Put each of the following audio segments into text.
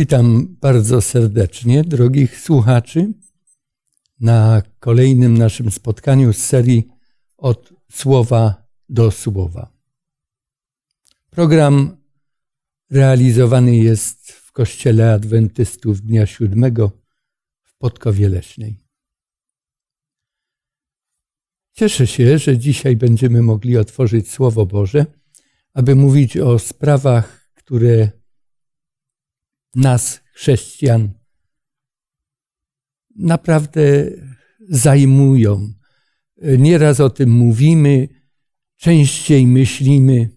Witam bardzo serdecznie drogich słuchaczy na kolejnym naszym spotkaniu z serii Od Słowa do Słowa. Program realizowany jest w Kościele Adwentystów Dnia Siódmego w Podkowie Leśnej. Cieszę się, że dzisiaj będziemy mogli otworzyć Słowo Boże, aby mówić o sprawach, które nas, chrześcijan, naprawdę zajmują. Nieraz o tym mówimy, częściej myślimy.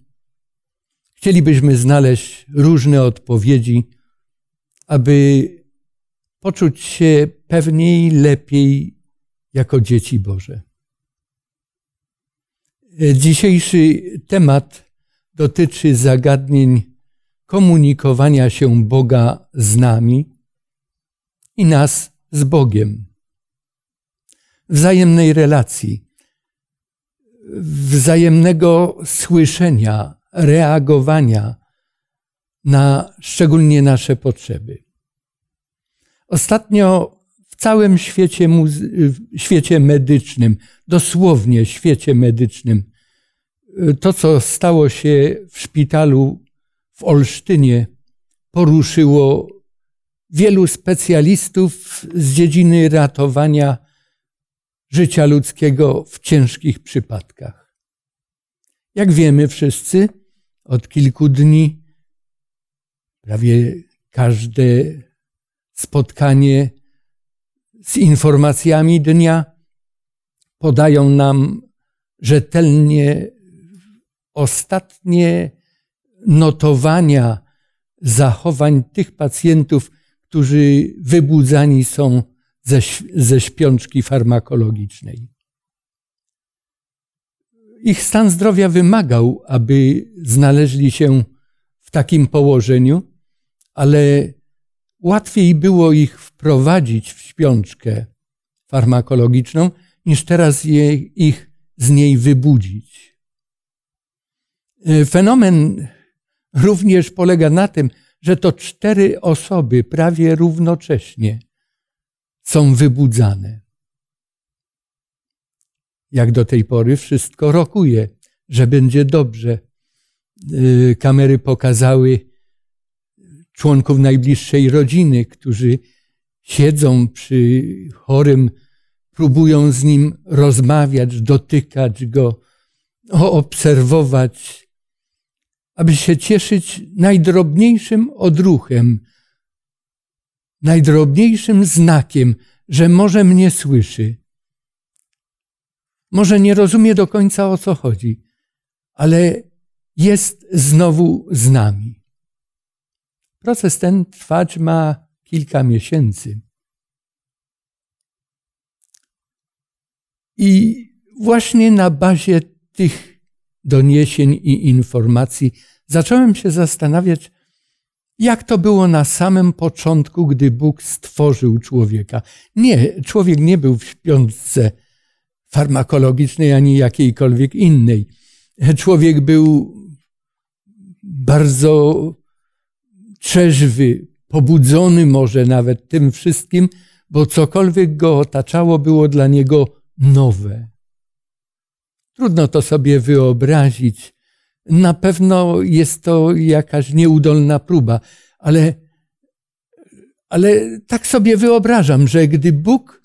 Chcielibyśmy znaleźć różne odpowiedzi, aby poczuć się pewniej, lepiej jako dzieci Boże. Dzisiejszy temat dotyczy zagadnień komunikowania się Boga z nami i nas z Bogiem. Wzajemnej relacji, wzajemnego słyszenia, reagowania na szczególnie nasze potrzeby. Ostatnio w całym świecie, świecie medycznym, dosłownie świecie medycznym, to co stało się w szpitalu w Olsztynie poruszyło wielu specjalistów z dziedziny ratowania życia ludzkiego w ciężkich przypadkach. Jak wiemy wszyscy, od kilku dni prawie każde spotkanie z informacjami dnia podają nam rzetelnie ostatnie notowania zachowań tych pacjentów, którzy wybudzani są ze, ze śpiączki farmakologicznej. Ich stan zdrowia wymagał, aby znaleźli się w takim położeniu, ale łatwiej było ich wprowadzić w śpiączkę farmakologiczną, niż teraz je, ich z niej wybudzić. E, fenomen również polega na tym, że to cztery osoby prawie równocześnie są wybudzane. Jak do tej pory wszystko rokuje, że będzie dobrze. Y, kamery pokazały członków najbliższej rodziny, którzy siedzą przy chorym, próbują z nim rozmawiać, dotykać go, obserwować, aby się cieszyć najdrobniejszym odruchem, najdrobniejszym znakiem, że może mnie słyszy. Może nie rozumie do końca o co chodzi, ale jest znowu z nami. Proces ten trwać ma kilka miesięcy. I właśnie na bazie tych doniesień i informacji, zacząłem się zastanawiać, jak to było na samym początku, gdy Bóg stworzył człowieka. Nie, człowiek nie był w śpiątce farmakologicznej ani jakiejkolwiek innej. Człowiek był bardzo trzeźwy, pobudzony może nawet tym wszystkim, bo cokolwiek go otaczało było dla niego nowe. Trudno to sobie wyobrazić. Na pewno jest to jakaś nieudolna próba, ale, ale tak sobie wyobrażam, że gdy Bóg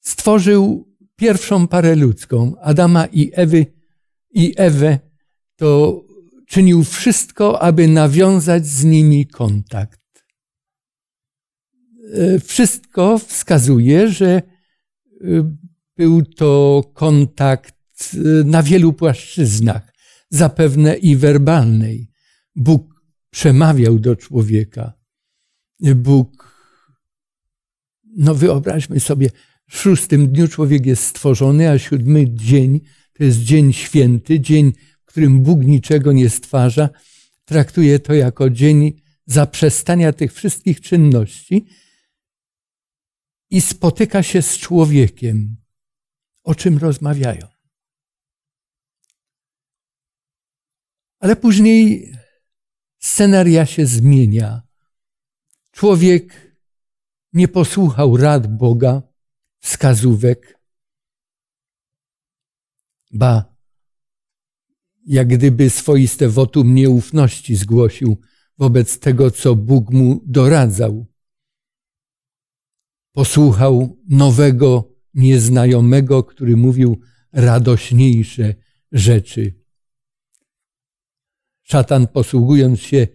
stworzył pierwszą parę ludzką, Adama i Ewy, i Ewę, to czynił wszystko, aby nawiązać z nimi kontakt. E, wszystko wskazuje, że e, był to kontakt y, na wielu płaszczyznach, zapewne i werbalnej. Bóg przemawiał do człowieka. Bóg, no wyobraźmy sobie, w szóstym dniu człowiek jest stworzony, a siódmy dzień to jest dzień święty, dzień, w którym Bóg niczego nie stwarza. Traktuje to jako dzień zaprzestania tych wszystkich czynności i spotyka się z człowiekiem o czym rozmawiają. Ale później scenaria się zmienia. Człowiek nie posłuchał rad Boga, wskazówek, ba, jak gdyby swoiste wotum nieufności zgłosił wobec tego, co Bóg mu doradzał. Posłuchał nowego nieznajomego, który mówił radośniejsze rzeczy. Szatan, posługując się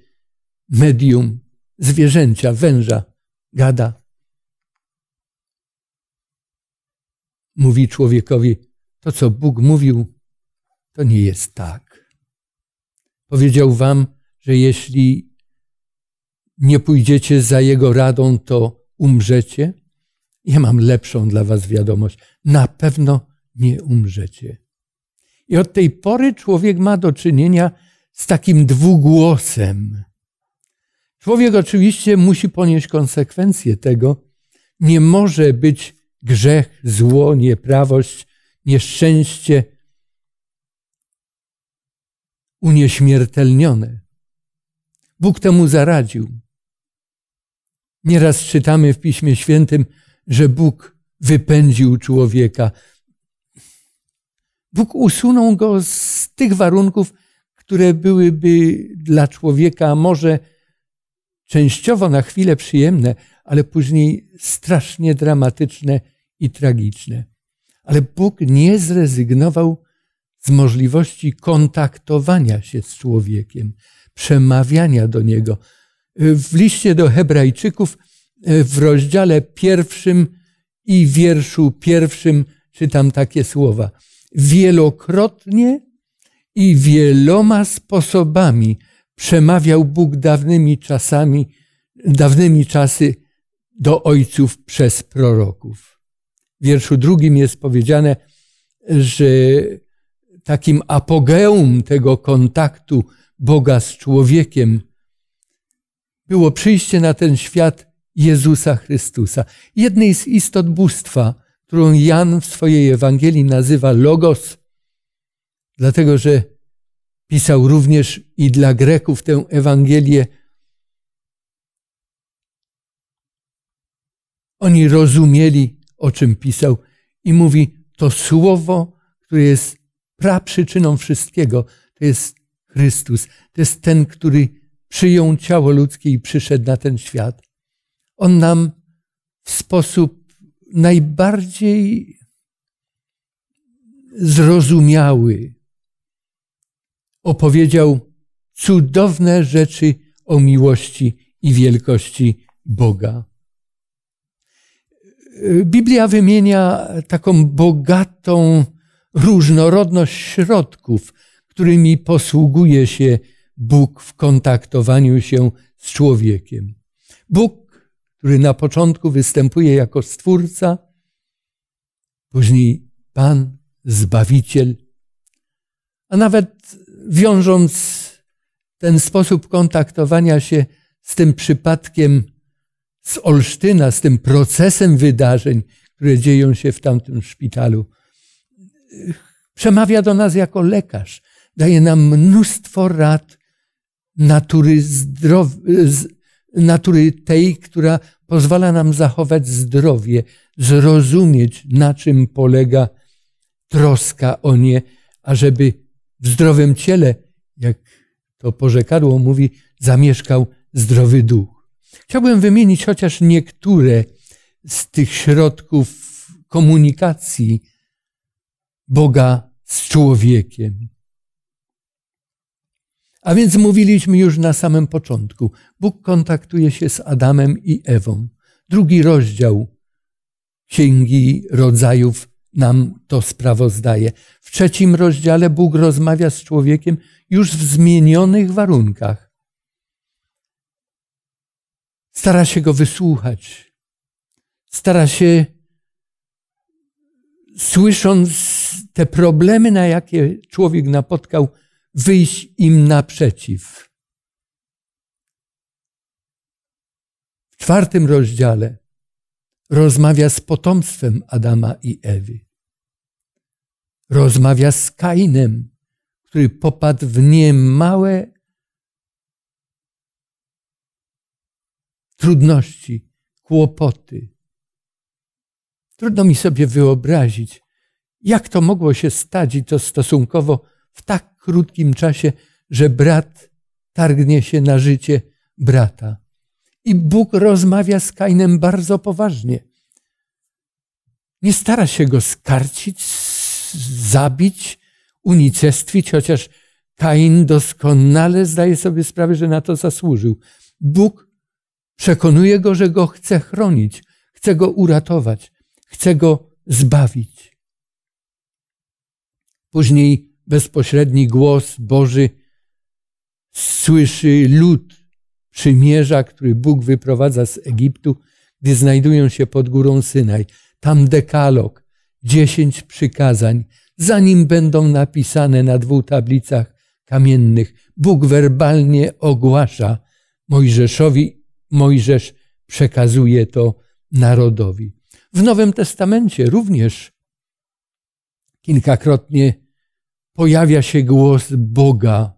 medium zwierzęcia, węża, gada. Mówi człowiekowi, to co Bóg mówił, to nie jest tak. Powiedział wam, że jeśli nie pójdziecie za jego radą, to umrzecie. Ja mam lepszą dla was wiadomość. Na pewno nie umrzecie. I od tej pory człowiek ma do czynienia z takim dwugłosem. Człowiek oczywiście musi ponieść konsekwencje tego. Nie może być grzech, zło, nieprawość, nieszczęście unieśmiertelnione. Bóg temu zaradził. Nieraz czytamy w Piśmie Świętym, że Bóg wypędził człowieka. Bóg usunął go z tych warunków, które byłyby dla człowieka może częściowo na chwilę przyjemne, ale później strasznie dramatyczne i tragiczne. Ale Bóg nie zrezygnował z możliwości kontaktowania się z człowiekiem, przemawiania do niego. W liście do Hebrajczyków E, w rozdziale pierwszym i wierszu pierwszym czytam takie słowa. Wielokrotnie i wieloma sposobami przemawiał Bóg dawnymi czasami, dawnymi czasy do ojców przez proroków. W wierszu drugim jest powiedziane, że takim apogeum tego kontaktu Boga z człowiekiem było przyjście na ten świat Jezusa Chrystusa, jednej z istot bóstwa, którą Jan w swojej Ewangelii nazywa Logos, dlatego że pisał również i dla Greków tę Ewangelię. Oni rozumieli, o czym pisał, i mówi: To słowo, które jest praprzyczyną wszystkiego, to jest Chrystus, to jest ten, który przyjął ciało ludzkie i przyszedł na ten świat. On nam w sposób najbardziej zrozumiały opowiedział cudowne rzeczy o miłości i wielkości Boga. Biblia wymienia taką bogatą różnorodność środków, którymi posługuje się Bóg w kontaktowaniu się z człowiekiem. Bóg który na początku występuje jako Stwórca, później Pan, Zbawiciel. A nawet wiążąc ten sposób kontaktowania się z tym przypadkiem z Olsztyna, z tym procesem wydarzeń, które dzieją się w tamtym szpitalu, przemawia do nas jako lekarz, daje nam mnóstwo rad natury zdrow- natury tej, która pozwala nam zachować zdrowie, zrozumieć, na czym polega troska o nie, ażeby w zdrowym ciele, jak to porzekadło mówi, zamieszkał zdrowy duch. Chciałbym wymienić chociaż niektóre z tych środków komunikacji Boga z człowiekiem. A więc mówiliśmy już na samym początku. Bóg kontaktuje się z Adamem i Ewą. Drugi rozdział Księgi Rodzajów nam to sprawozdaje. W trzecim rozdziale Bóg rozmawia z człowiekiem już w zmienionych warunkach. Stara się go wysłuchać. Stara się, słysząc te problemy, na jakie człowiek napotkał, wyjść im naprzeciw. W czwartym rozdziale rozmawia z potomstwem Adama i Ewy. Rozmawia z Kainem, który popadł w niemałe trudności, kłopoty. Trudno mi sobie wyobrazić, jak to mogło się stać i to stosunkowo w tak krótkim czasie, że brat targnie się na życie brata. I Bóg rozmawia z Kainem bardzo poważnie. Nie stara się go skarcić, zabić, unicestwić, chociaż Kain doskonale zdaje sobie sprawę, że na to zasłużył. Bóg przekonuje go, że go chce chronić, chce go uratować, chce go zbawić. Później bezpośredni głos Boży słyszy lud przymierza, który Bóg wyprowadza z Egiptu, gdy znajdują się pod górą Synaj. Tam dekalog, dziesięć przykazań, zanim będą napisane na dwóch tablicach kamiennych. Bóg werbalnie ogłasza Mojżeszowi, Mojżesz przekazuje to narodowi. W Nowym Testamencie również kilkakrotnie pojawia się głos Boga.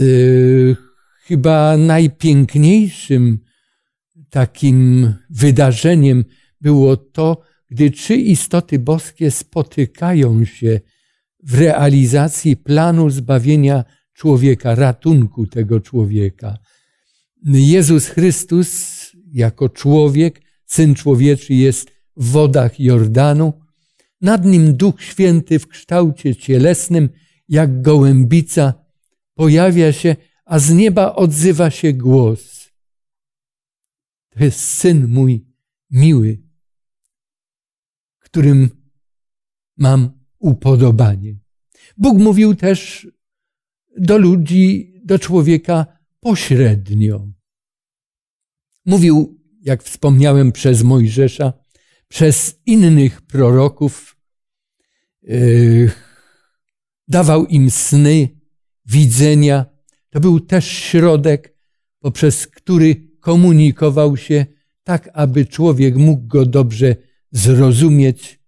Y, chyba najpiękniejszym takim wydarzeniem było to, gdy trzy istoty boskie spotykają się w realizacji planu zbawienia człowieka, ratunku tego człowieka. Jezus Chrystus jako człowiek, syn człowieczy jest w wodach Jordanu nad nim Duch Święty w kształcie cielesnym, jak gołębica, pojawia się, a z nieba odzywa się głos. To jest syn mój miły, którym mam upodobanie. Bóg mówił też do ludzi, do człowieka pośrednio. Mówił, jak wspomniałem, przez Mojżesza, przez innych proroków, yy, dawał im sny, widzenia. To był też środek, poprzez który komunikował się, tak aby człowiek mógł go dobrze zrozumieć.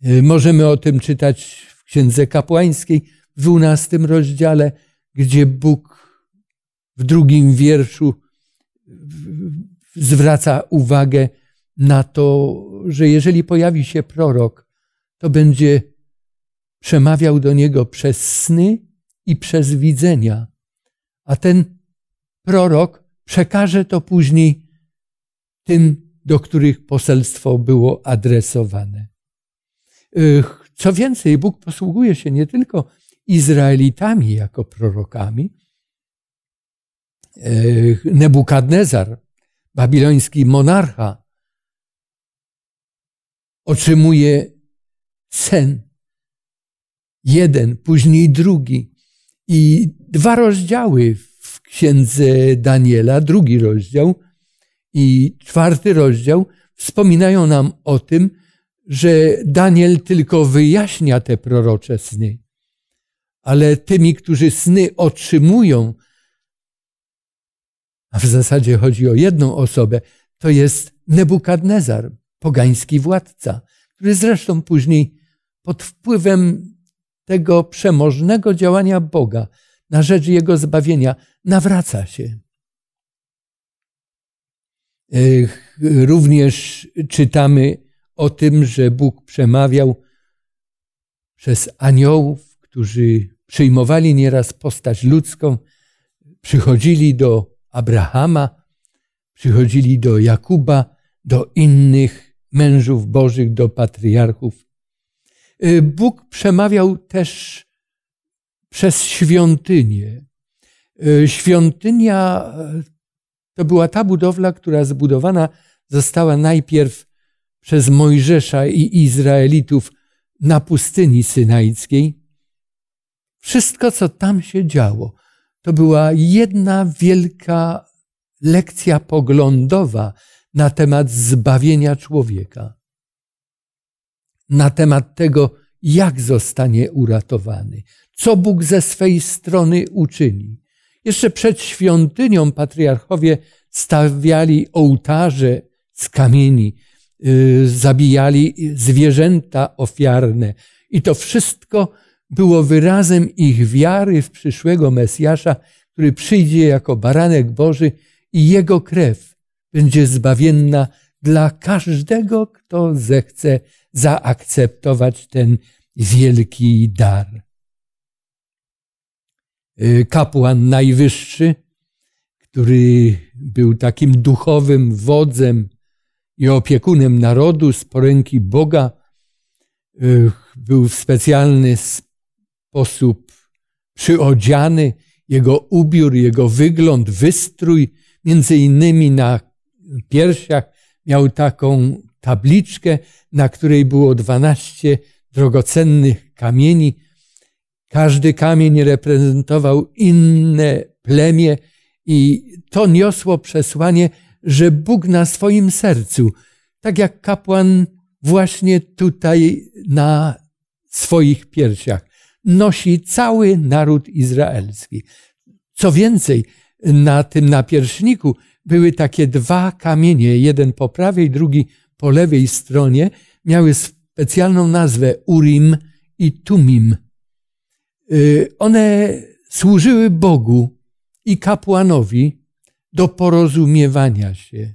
Yy, możemy o tym czytać w Księdze Kapłańskiej w dwunastym rozdziale, gdzie Bóg w drugim wierszu zwraca uwagę na to, że jeżeli pojawi się prorok, to będzie przemawiał do niego przez sny i przez widzenia, a ten prorok przekaże to później tym, do których poselstwo było adresowane. Co więcej, Bóg posługuje się nie tylko Izraelitami jako prorokami. Nebukadnezar, babiloński monarcha, otrzymuje sen. Jeden, później drugi. I dwa rozdziały w księdze Daniela, drugi rozdział i czwarty rozdział, wspominają nam o tym, że Daniel tylko wyjaśnia te prorocze sny, ale tymi, którzy sny otrzymują, a w zasadzie chodzi o jedną osobę, to jest Nebukadnezar pogański władca, który zresztą później pod wpływem tego przemożnego działania Boga na rzecz jego zbawienia nawraca się. Również czytamy o tym, że Bóg przemawiał przez aniołów, którzy przyjmowali nieraz postać ludzką, przychodzili do Abrahama, przychodzili do Jakuba, do innych mężów bożych, do patriarchów. Y, Bóg przemawiał też przez świątynię. Y, Świątynia y, to była ta budowla, która zbudowana została najpierw przez Mojżesza i Izraelitów na pustyni synaickiej. Wszystko, co tam się działo, to była jedna wielka lekcja poglądowa na temat zbawienia człowieka, na temat tego, jak zostanie uratowany, co Bóg ze swej strony uczyni. Jeszcze przed świątynią patriarchowie stawiali ołtarze z kamieni, y, zabijali zwierzęta ofiarne. I to wszystko było wyrazem ich wiary w przyszłego Mesjasza, który przyjdzie jako baranek Boży i jego krew będzie zbawienna dla każdego, kto zechce zaakceptować ten wielki dar. Y, kapłan Najwyższy, który był takim duchowym wodzem i opiekunem narodu z poręki Boga, y, był w specjalny sposób przyodziany. Jego ubiór, jego wygląd, wystrój, między innymi na piersiach miał taką tabliczkę, na której było 12 drogocennych kamieni. Każdy kamień reprezentował inne plemię i to niosło przesłanie, że Bóg na swoim sercu, tak jak kapłan właśnie tutaj na swoich piersiach, nosi cały naród izraelski. Co więcej, na tym napierśniku były takie dwa kamienie, jeden po prawej, drugi po lewej stronie, miały specjalną nazwę Urim i Tumim. Y, one służyły Bogu i kapłanowi do porozumiewania się.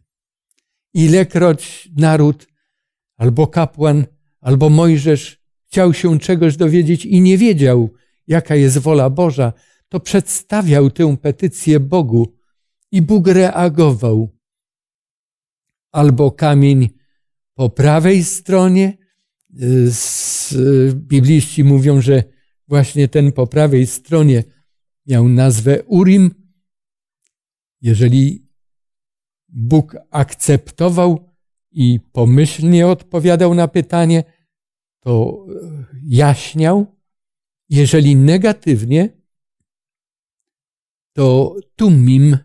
Ilekroć naród, albo kapłan, albo Mojżesz chciał się czegoś dowiedzieć i nie wiedział, jaka jest wola Boża, to przedstawiał tę petycję Bogu i Bóg reagował. Albo kamień po prawej stronie, bibliści mówią, że właśnie ten po prawej stronie miał nazwę Urim. Jeżeli Bóg akceptował i pomyślnie odpowiadał na pytanie, to jaśniał. Jeżeli negatywnie, to tumim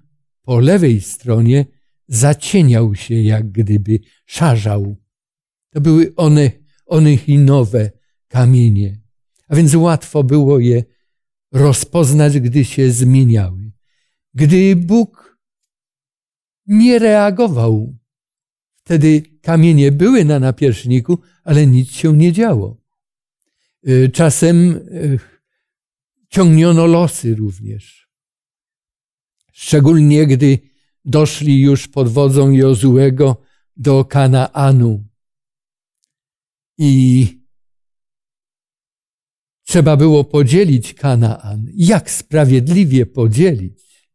po lewej stronie zacieniał się, jak gdyby szarzał. To były one, one chinowe kamienie, a więc łatwo było je rozpoznać, gdy się zmieniały. Gdy Bóg nie reagował, wtedy kamienie były na napierzchniku, ale nic się nie działo. Y, czasem y, ciągniono losy również szczególnie gdy doszli już pod wodzą Jozułego do Kanaanu. I trzeba było podzielić Kanaan. Jak sprawiedliwie podzielić?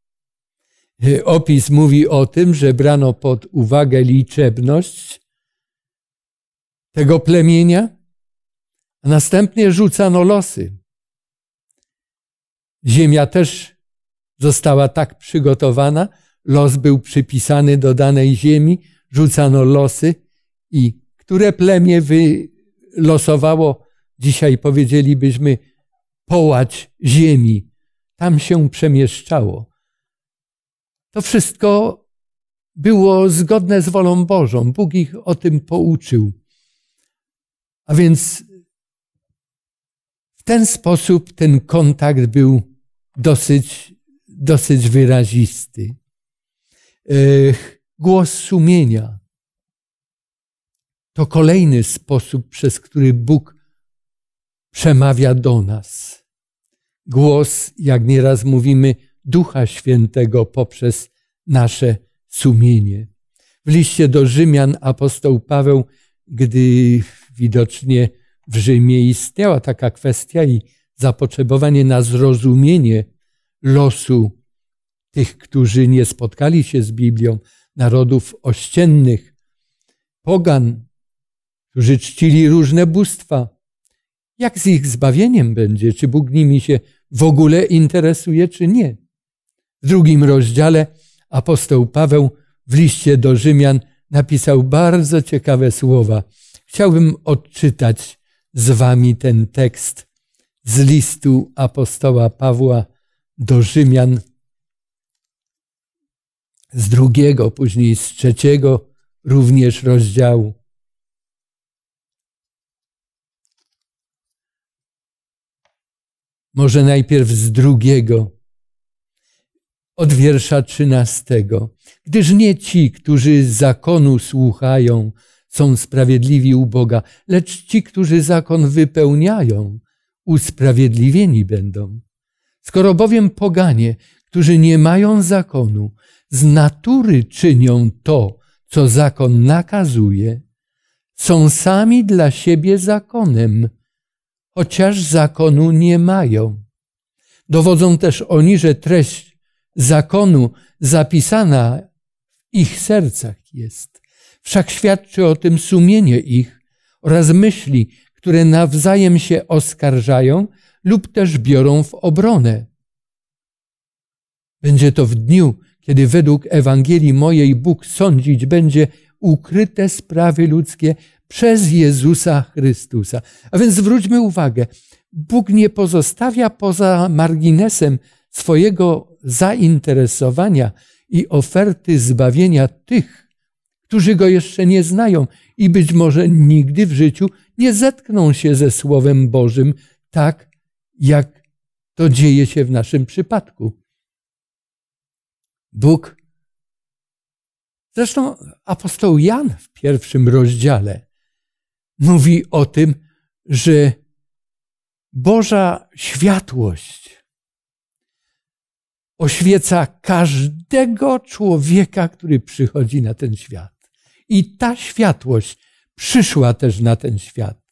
Opis mówi o tym, że brano pod uwagę liczebność tego plemienia, a następnie rzucano losy. Ziemia też została tak przygotowana, los był przypisany do danej ziemi, rzucano losy i które plemię wylosowało, dzisiaj powiedzielibyśmy, połać ziemi, tam się przemieszczało. To wszystko było zgodne z wolą Bożą. Bóg ich o tym pouczył. A więc w ten sposób ten kontakt był dosyć dosyć wyrazisty. Głos sumienia to kolejny sposób, przez który Bóg przemawia do nas. Głos, jak nieraz mówimy, Ducha Świętego poprzez nasze sumienie. W liście do Rzymian apostoł Paweł, gdy widocznie w Rzymie istniała taka kwestia i zapotrzebowanie na zrozumienie losu tych, którzy nie spotkali się z Biblią, narodów ościennych, pogan, którzy czcili różne bóstwa. Jak z ich zbawieniem będzie? Czy Bóg nimi się w ogóle interesuje, czy nie? W drugim rozdziale apostoł Paweł w liście do Rzymian napisał bardzo ciekawe słowa. Chciałbym odczytać z wami ten tekst z listu apostoła Pawła do Rzymian z drugiego, później z trzeciego również rozdziału. Może najpierw z drugiego, od wiersza trzynastego. Gdyż nie ci, którzy zakonu słuchają, są sprawiedliwi u Boga, lecz ci, którzy zakon wypełniają, usprawiedliwieni będą. Skoro bowiem poganie, którzy nie mają zakonu, z natury czynią to, co zakon nakazuje, są sami dla siebie zakonem, chociaż zakonu nie mają. Dowodzą też oni, że treść zakonu zapisana w ich sercach jest. Wszak świadczy o tym sumienie ich oraz myśli, które nawzajem się oskarżają, lub też biorą w obronę. Będzie to w dniu, kiedy według Ewangelii mojej Bóg sądzić będzie ukryte sprawy ludzkie przez Jezusa Chrystusa. A więc zwróćmy uwagę, Bóg nie pozostawia poza marginesem swojego zainteresowania i oferty zbawienia tych, którzy go jeszcze nie znają i być może nigdy w życiu nie zetkną się ze Słowem Bożym tak, jak to dzieje się w naszym przypadku. Bóg, zresztą apostoł Jan w pierwszym rozdziale mówi o tym, że Boża światłość oświeca każdego człowieka, który przychodzi na ten świat. I ta światłość przyszła też na ten świat.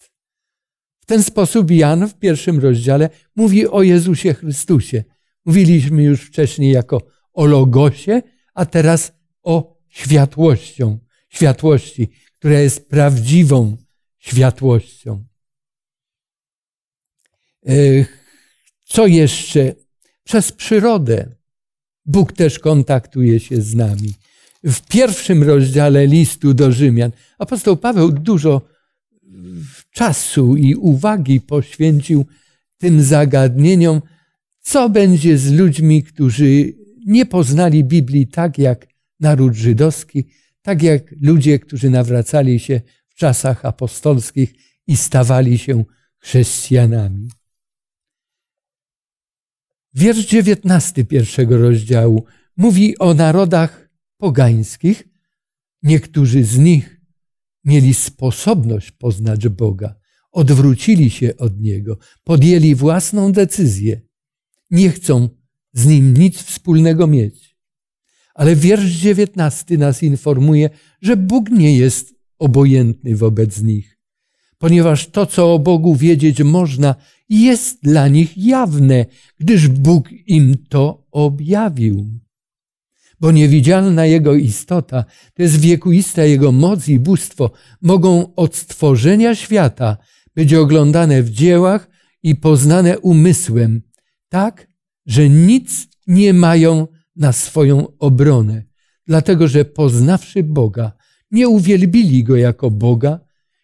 W ten sposób Jan w pierwszym rozdziale mówi o Jezusie Chrystusie. Mówiliśmy już wcześniej jako o Logosie, a teraz o światłością, światłości, która jest prawdziwą światłością. Co jeszcze? Przez przyrodę Bóg też kontaktuje się z nami. W pierwszym rozdziale listu do Rzymian apostoł Paweł dużo czasu i uwagi poświęcił tym zagadnieniom, co będzie z ludźmi, którzy nie poznali Biblii tak jak naród żydowski, tak jak ludzie, którzy nawracali się w czasach apostolskich i stawali się chrześcijanami. Wiersz dziewiętnasty pierwszego rozdziału mówi o narodach pogańskich. Niektórzy z nich mieli sposobność poznać Boga, odwrócili się od Niego, podjęli własną decyzję. Nie chcą z Nim nic wspólnego mieć. Ale wiersz dziewiętnasty nas informuje, że Bóg nie jest obojętny wobec nich, ponieważ to, co o Bogu wiedzieć można, jest dla nich jawne, gdyż Bóg im to objawił bo niewidzialna Jego istota, to jest wiekuista Jego moc i bóstwo, mogą od stworzenia świata być oglądane w dziełach i poznane umysłem, tak, że nic nie mają na swoją obronę, dlatego że poznawszy Boga, nie uwielbili Go jako Boga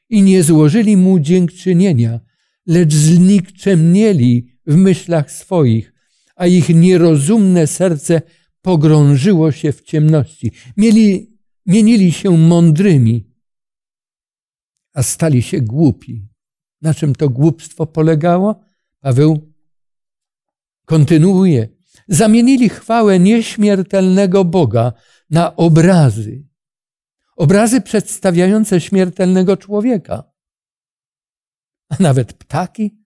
i nie złożyli Mu dziękczynienia, lecz znikczemnieli w myślach swoich, a ich nierozumne serce pogrążyło się w ciemności. Mieli, mienili się mądrymi, a stali się głupi. Na czym to głupstwo polegało? Paweł kontynuuje. Zamienili chwałę nieśmiertelnego Boga na obrazy. Obrazy przedstawiające śmiertelnego człowieka, a nawet ptaki,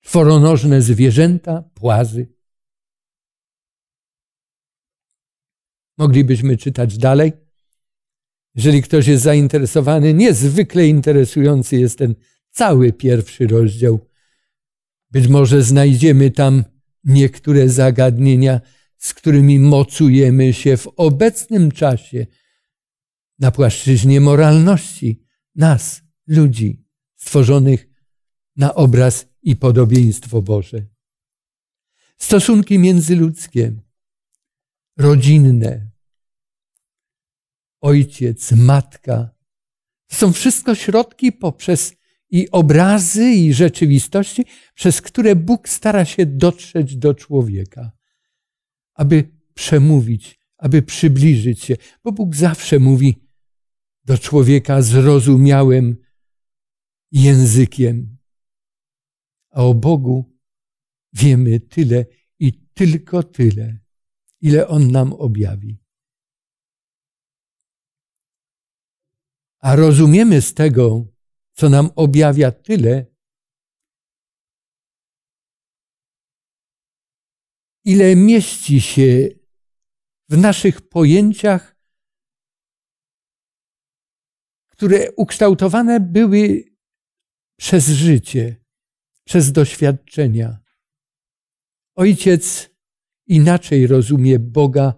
czworonożne zwierzęta, płazy. Moglibyśmy czytać dalej. Jeżeli ktoś jest zainteresowany, niezwykle interesujący jest ten cały pierwszy rozdział. Być może znajdziemy tam niektóre zagadnienia, z którymi mocujemy się w obecnym czasie na płaszczyźnie moralności nas, ludzi stworzonych na obraz i podobieństwo Boże. Stosunki międzyludzkie rodzinne, ojciec, matka. To są wszystko środki poprzez i obrazy, i rzeczywistości, przez które Bóg stara się dotrzeć do człowieka, aby przemówić, aby przybliżyć się, bo Bóg zawsze mówi do człowieka zrozumiałym językiem. A o Bogu wiemy tyle i tylko tyle ile On nam objawi. A rozumiemy z tego, co nam objawia tyle, ile mieści się w naszych pojęciach, które ukształtowane były przez życie, przez doświadczenia. Ojciec inaczej rozumie Boga,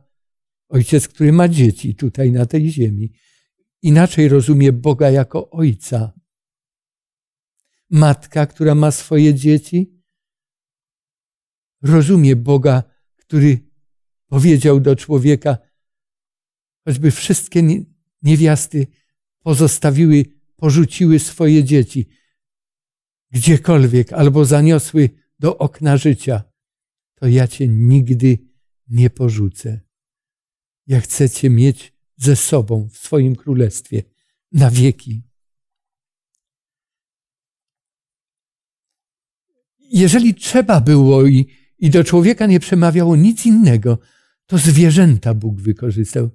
ojciec, który ma dzieci tutaj na tej ziemi, inaczej rozumie Boga jako ojca. Matka, która ma swoje dzieci, rozumie Boga, który powiedział do człowieka, choćby wszystkie niewiasty pozostawiły, porzuciły swoje dzieci gdziekolwiek albo zaniosły do okna życia to ja cię nigdy nie porzucę. Ja chcę cię mieć ze sobą w swoim królestwie na wieki. Jeżeli trzeba było i, i do człowieka nie przemawiało nic innego, to zwierzęta Bóg wykorzystał.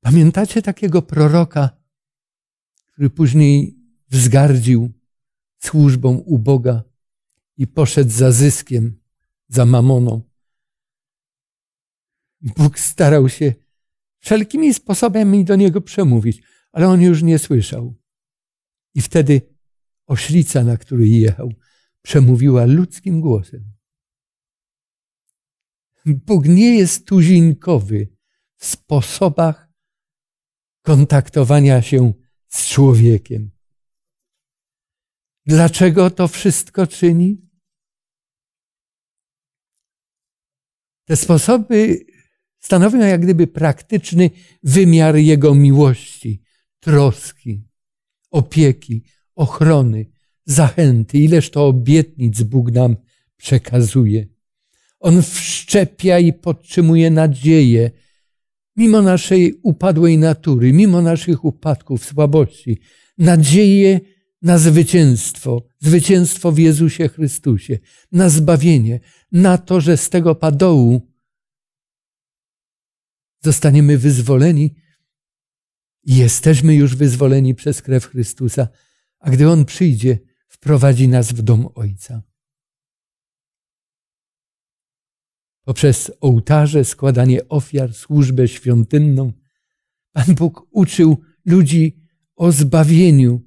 Pamiętacie takiego proroka, który później wzgardził służbą u Boga i poszedł za zyskiem? za mamoną. Bóg starał się wszelkimi sposobami do niego przemówić, ale on już nie słyszał. I wtedy oślica, na której jechał, przemówiła ludzkim głosem. Bóg nie jest tuzinkowy w sposobach kontaktowania się z człowiekiem. Dlaczego to wszystko czyni? Te sposoby stanowią jak gdyby praktyczny wymiar Jego miłości, troski, opieki, ochrony, zachęty, ileż to obietnic Bóg nam przekazuje. On wszczepia i podtrzymuje nadzieję, mimo naszej upadłej natury, mimo naszych upadków, słabości, nadzieję na zwycięstwo, zwycięstwo w Jezusie Chrystusie, na zbawienie, na to, że z tego padołu zostaniemy wyzwoleni. Jesteśmy już wyzwoleni przez krew Chrystusa, a gdy On przyjdzie, wprowadzi nas w dom Ojca. Poprzez ołtarze, składanie ofiar, służbę świątynną, Pan Bóg uczył ludzi o zbawieniu,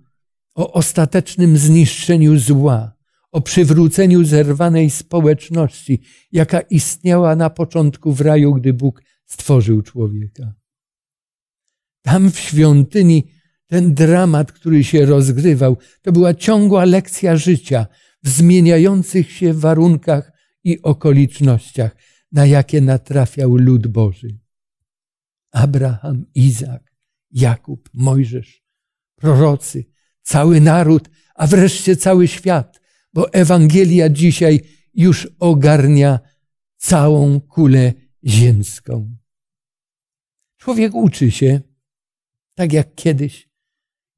o ostatecznym zniszczeniu zła o przywróceniu zerwanej społeczności, jaka istniała na początku w raju, gdy Bóg stworzył człowieka. Tam w świątyni ten dramat, który się rozgrywał, to była ciągła lekcja życia w zmieniających się warunkach i okolicznościach, na jakie natrafiał lud Boży. Abraham, Izak, Jakub, Mojżesz, prorocy, cały naród, a wreszcie cały świat bo Ewangelia dzisiaj już ogarnia całą kulę ziemską. Człowiek uczy się, tak jak kiedyś,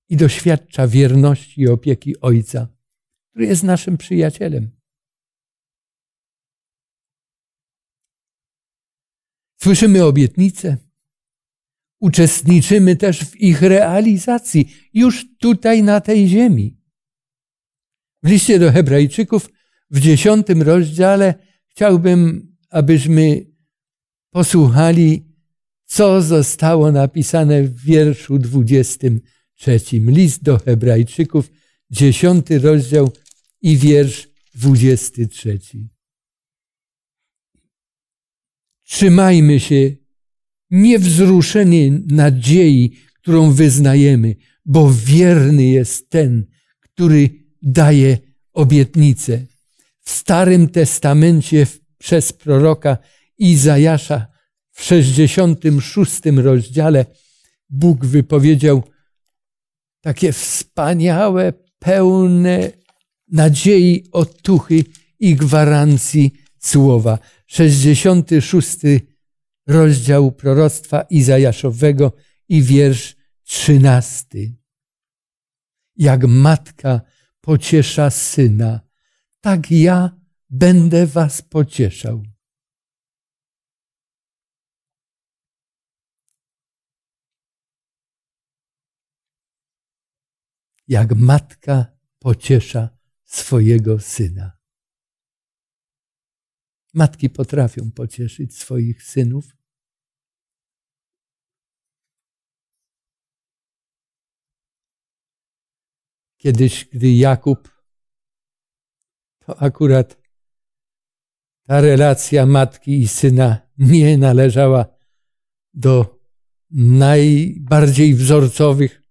i doświadcza wierności i opieki Ojca, który jest naszym przyjacielem. Słyszymy obietnice, uczestniczymy też w ich realizacji, już tutaj na tej ziemi. W liście do Hebrajczyków w dziesiątym rozdziale chciałbym, abyśmy posłuchali, co zostało napisane w wierszu dwudziestym trzecim. List do Hebrajczyków, dziesiąty rozdział i wiersz dwudziesty trzeci. Trzymajmy się niewzruszenie nadziei, którą wyznajemy, bo wierny jest ten, który daje obietnicę. W Starym Testamencie przez proroka Izajasza w 66 rozdziale Bóg wypowiedział takie wspaniałe, pełne nadziei, otuchy i gwarancji słowa. 66 rozdział proroctwa Izajaszowego i wiersz 13. Jak matka pociesza syna, tak ja będę was pocieszał. Jak matka pociesza swojego syna. Matki potrafią pocieszyć swoich synów, Kiedyś, gdy Jakub, to akurat ta relacja matki i syna nie należała do najbardziej wzorcowych.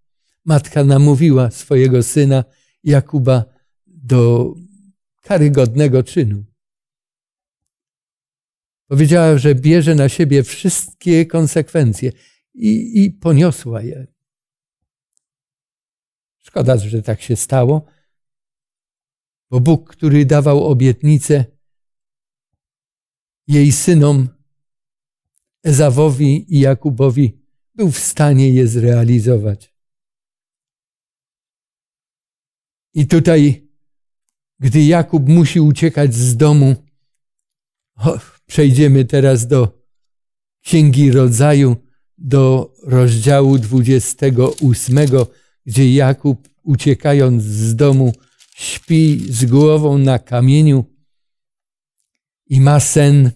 Matka namówiła swojego syna Jakuba do karygodnego czynu. Powiedziała, że bierze na siebie wszystkie konsekwencje i, i poniosła je. Szkoda, że tak się stało, bo Bóg, który dawał obietnicę jej synom Ezawowi i Jakubowi, był w stanie je zrealizować. I tutaj, gdy Jakub musi uciekać z domu, o, przejdziemy teraz do Księgi Rodzaju, do rozdziału 28 gdzie Jakub, uciekając z domu, śpi z głową na kamieniu i ma sen.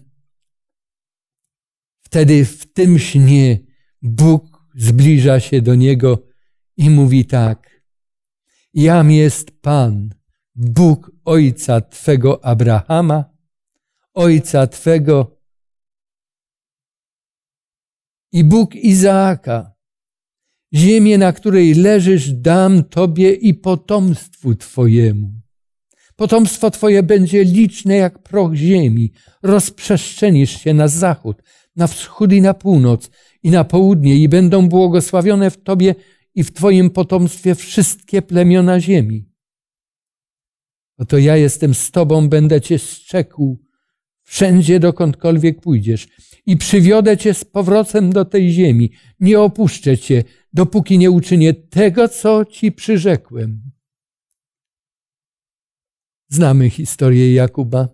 Wtedy w tym śnie Bóg zbliża się do niego i mówi tak: Jam jest Pan, Bóg ojca twego Abrahama, ojca twego i Bóg Izaaka. Ziemię, na której leżysz, dam Tobie i potomstwu Twojemu. Potomstwo Twoje będzie liczne jak proch ziemi. Rozprzestrzenisz się na zachód, na wschód i na północ i na południe i będą błogosławione w Tobie i w Twoim potomstwie wszystkie plemiona ziemi. Oto ja jestem z Tobą, będę Cię szczekł wszędzie dokądkolwiek pójdziesz i przywiodę Cię z powrotem do tej ziemi. Nie opuszczę Cię, dopóki nie uczynię tego, co ci przyrzekłem. Znamy historię Jakuba.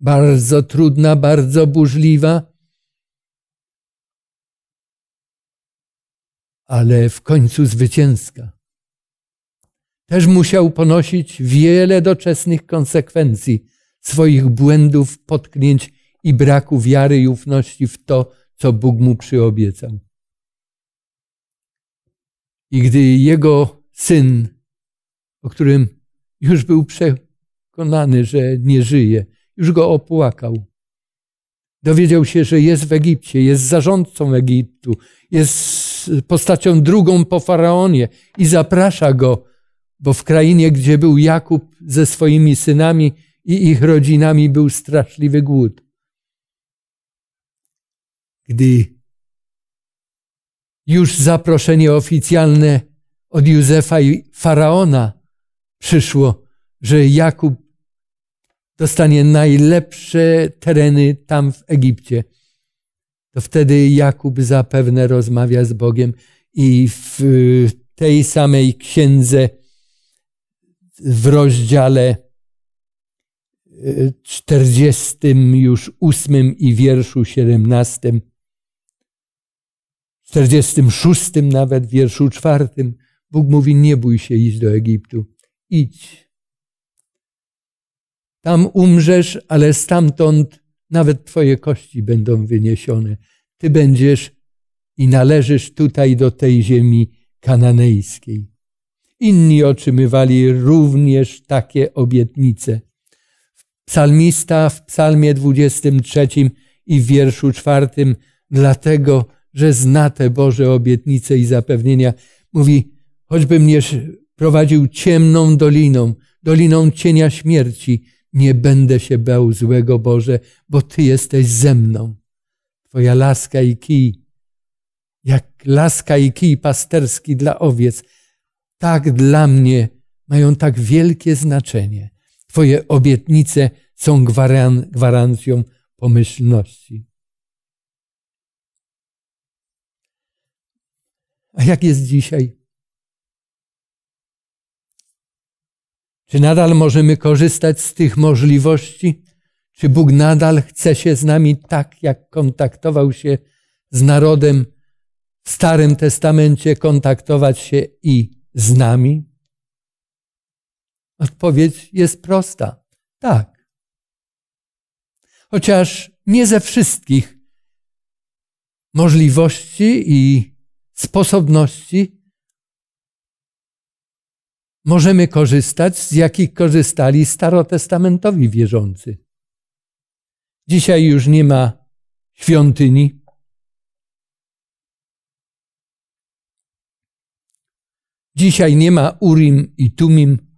Bardzo trudna, bardzo burzliwa, ale w końcu zwycięska. Też musiał ponosić wiele doczesnych konsekwencji swoich błędów, potknięć i braku wiary i ufności w to, co Bóg mu przyobiecał. I gdy jego syn, o którym już był przekonany, że nie żyje, już go opłakał, dowiedział się, że jest w Egipcie, jest zarządcą Egiptu, jest postacią drugą po faraonie i zaprasza go, bo w krainie, gdzie był Jakub ze swoimi synami i ich rodzinami, był straszliwy głód. Gdy już zaproszenie oficjalne od Józefa i faraona przyszło, że Jakub dostanie najlepsze tereny tam w Egipcie. To wtedy Jakub zapewne rozmawia z Bogiem i w y, tej samej księdze, w rozdziale 48 y, już ósmym i wierszu 17 46 nawet, wierszu czwartym, Bóg mówi, nie bój się iść do Egiptu, idź. Tam umrzesz, ale stamtąd nawet twoje kości będą wyniesione. Ty będziesz i należysz tutaj do tej ziemi kananejskiej. Inni otrzymywali również takie obietnice. Psalmista w psalmie 23 i w wierszu 4 Dlatego że zna te Boże obietnice i zapewnienia. Mówi, choćby mnie prowadził ciemną doliną, doliną cienia śmierci, nie będę się bał złego Boże, bo Ty jesteś ze mną. Twoja laska i kij, jak laska i kij pasterski dla owiec, tak dla mnie mają tak wielkie znaczenie. Twoje obietnice są gwarancją pomyślności. A jak jest dzisiaj? Czy nadal możemy korzystać z tych możliwości? Czy Bóg nadal chce się z nami tak, jak kontaktował się z narodem w Starym Testamencie, kontaktować się i z nami? Odpowiedź jest prosta: tak. Chociaż nie ze wszystkich możliwości i sposobności możemy korzystać, z jakich korzystali starotestamentowi wierzący. Dzisiaj już nie ma świątyni. Dzisiaj nie ma Urim i Tumim.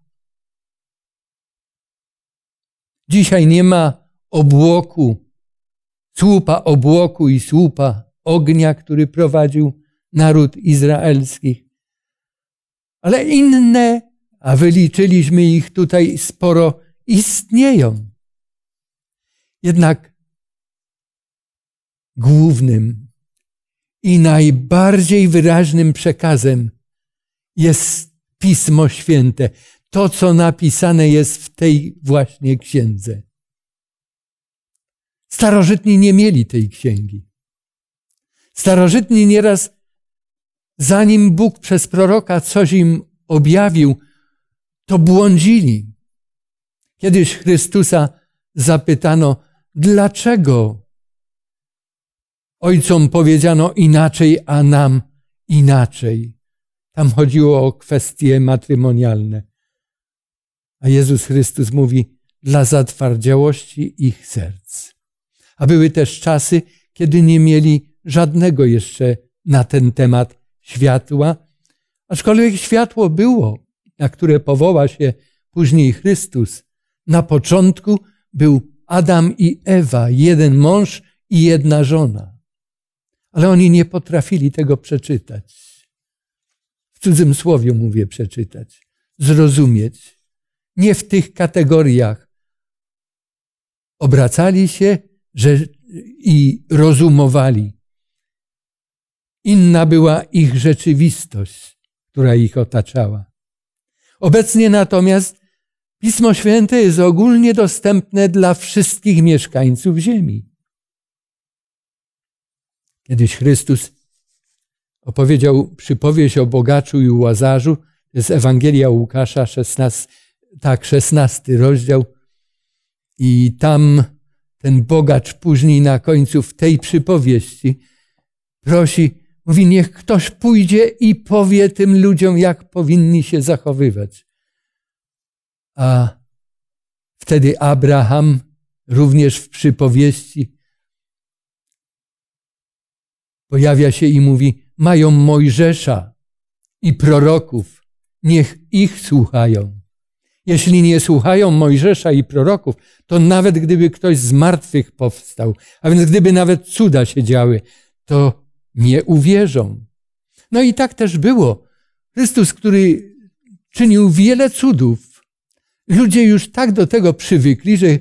Dzisiaj nie ma obłoku, słupa obłoku i słupa ognia, który prowadził naród izraelski. Ale inne, a wyliczyliśmy ich tutaj sporo, istnieją. Jednak głównym i najbardziej wyraźnym przekazem jest Pismo Święte, to co napisane jest w tej właśnie księdze. Starożytni nie mieli tej księgi. Starożytni nieraz zanim Bóg przez proroka coś im objawił, to błądzili. Kiedyś Chrystusa zapytano, dlaczego ojcom powiedziano inaczej, a nam inaczej. Tam chodziło o kwestie matrymonialne. A Jezus Chrystus mówi, dla zatwardziałości ich serc. A były też czasy, kiedy nie mieli żadnego jeszcze na ten temat światła, aczkolwiek światło było, na które powoła się później Chrystus. Na początku był Adam i Ewa, jeden mąż i jedna żona. Ale oni nie potrafili tego przeczytać. W cudzym słowie mówię przeczytać, zrozumieć. Nie w tych kategoriach. Obracali się że, i rozumowali, Inna była ich rzeczywistość, która ich otaczała. Obecnie natomiast Pismo Święte jest ogólnie dostępne dla wszystkich mieszkańców Ziemi. Kiedyś Chrystus opowiedział przypowieść o bogaczu i łazarzu. To jest Ewangelia Łukasza, 16, tak, 16 rozdział. I tam ten bogacz później na końcu w tej przypowieści prosi, Mówi, niech ktoś pójdzie i powie tym ludziom, jak powinni się zachowywać. A wtedy Abraham, również w przypowieści, pojawia się i mówi: Mają Mojżesza i proroków, niech ich słuchają. Jeśli nie słuchają Mojżesza i proroków, to nawet gdyby ktoś z martwych powstał, a więc gdyby nawet cuda się działy, to nie uwierzą. No i tak też było. Chrystus, który czynił wiele cudów, ludzie już tak do tego przywykli, że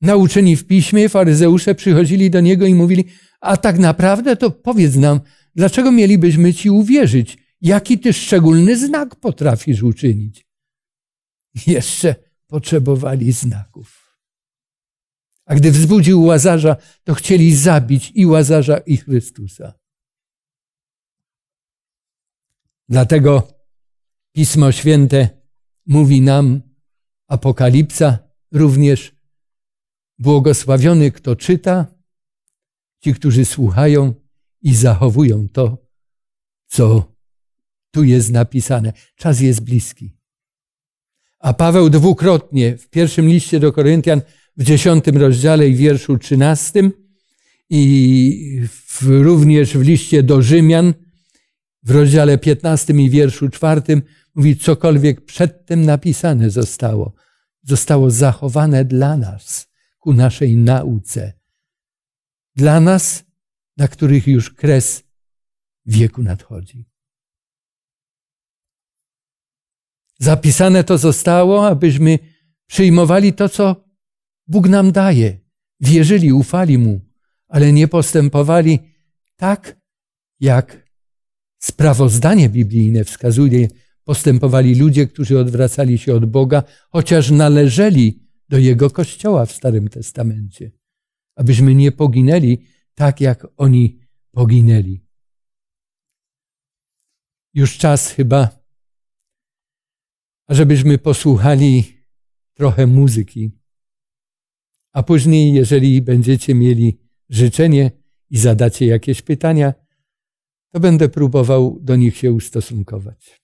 nauczeni w piśmie, faryzeusze przychodzili do niego i mówili: A tak naprawdę to powiedz nam, dlaczego mielibyśmy ci uwierzyć? Jaki ty szczególny znak potrafisz uczynić? Jeszcze potrzebowali znaków. A gdy wzbudził Łazarza, to chcieli zabić i Łazarza, i Chrystusa. Dlatego Pismo Święte mówi nam, Apokalipsa również, błogosławiony kto czyta, ci, którzy słuchają i zachowują to, co tu jest napisane. Czas jest bliski. A Paweł dwukrotnie w pierwszym liście do Koryntian w dziesiątym rozdziale i wierszu trzynastym i w, również w liście do Rzymian w rozdziale piętnastym i wierszu czwartym mówi, cokolwiek przedtem napisane zostało, zostało zachowane dla nas, ku naszej nauce. Dla nas, na których już kres wieku nadchodzi. Zapisane to zostało, abyśmy przyjmowali to, co Bóg nam daje. Wierzyli, ufali Mu, ale nie postępowali tak, jak sprawozdanie biblijne wskazuje, postępowali ludzie, którzy odwracali się od Boga, chociaż należeli do Jego Kościoła w Starym Testamencie, abyśmy nie poginęli tak, jak oni poginęli. Już czas chyba, żebyśmy posłuchali trochę muzyki. A później, jeżeli będziecie mieli życzenie i zadacie jakieś pytania, to będę próbował do nich się ustosunkować.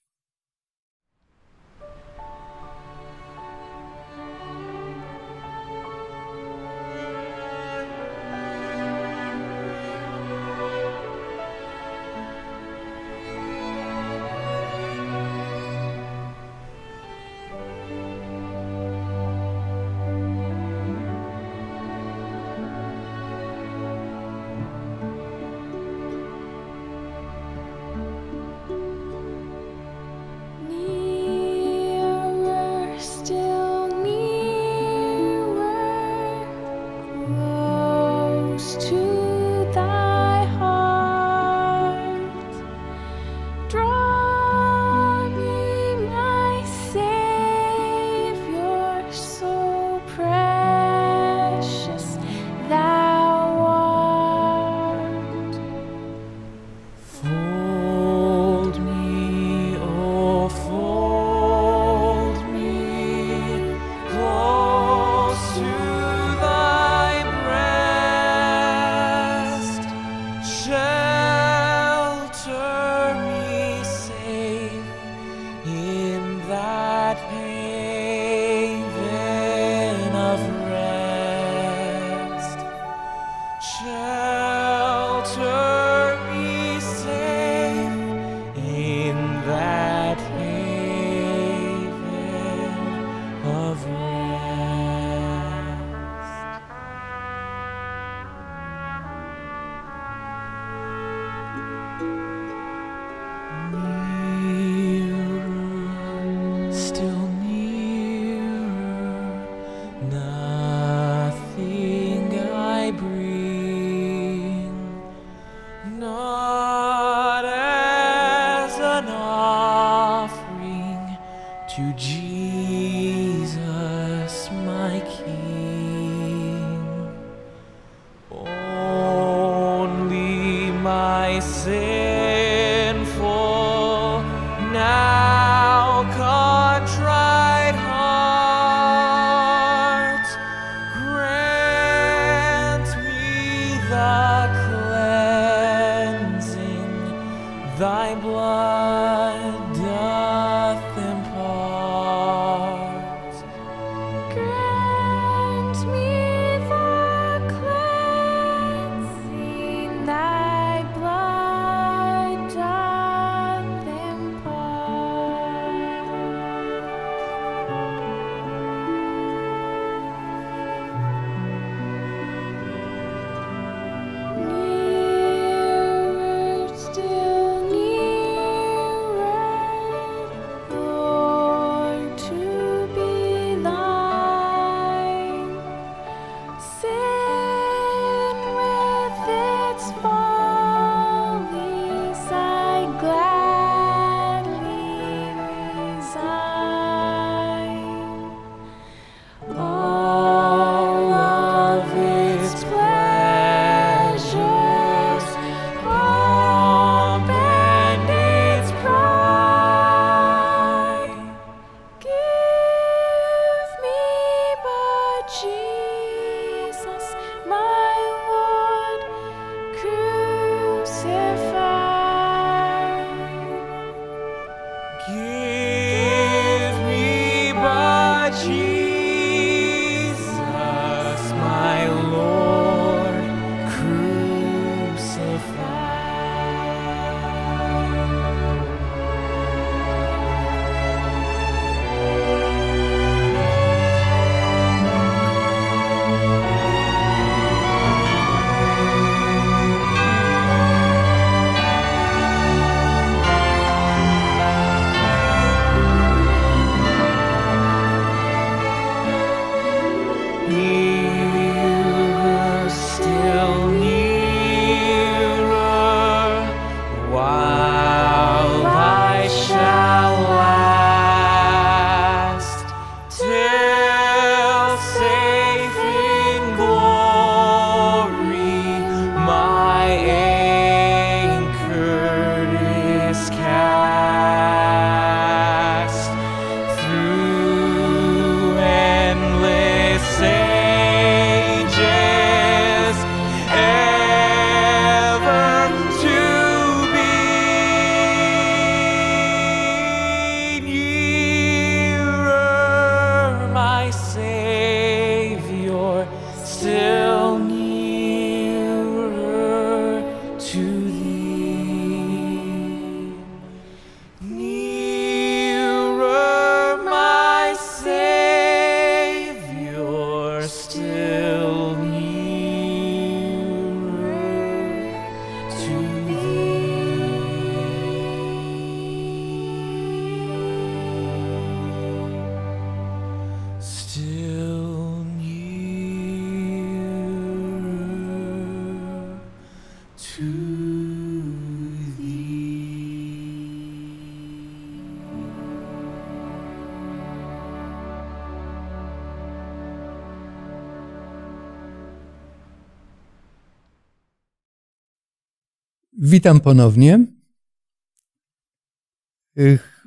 Witam ponownie.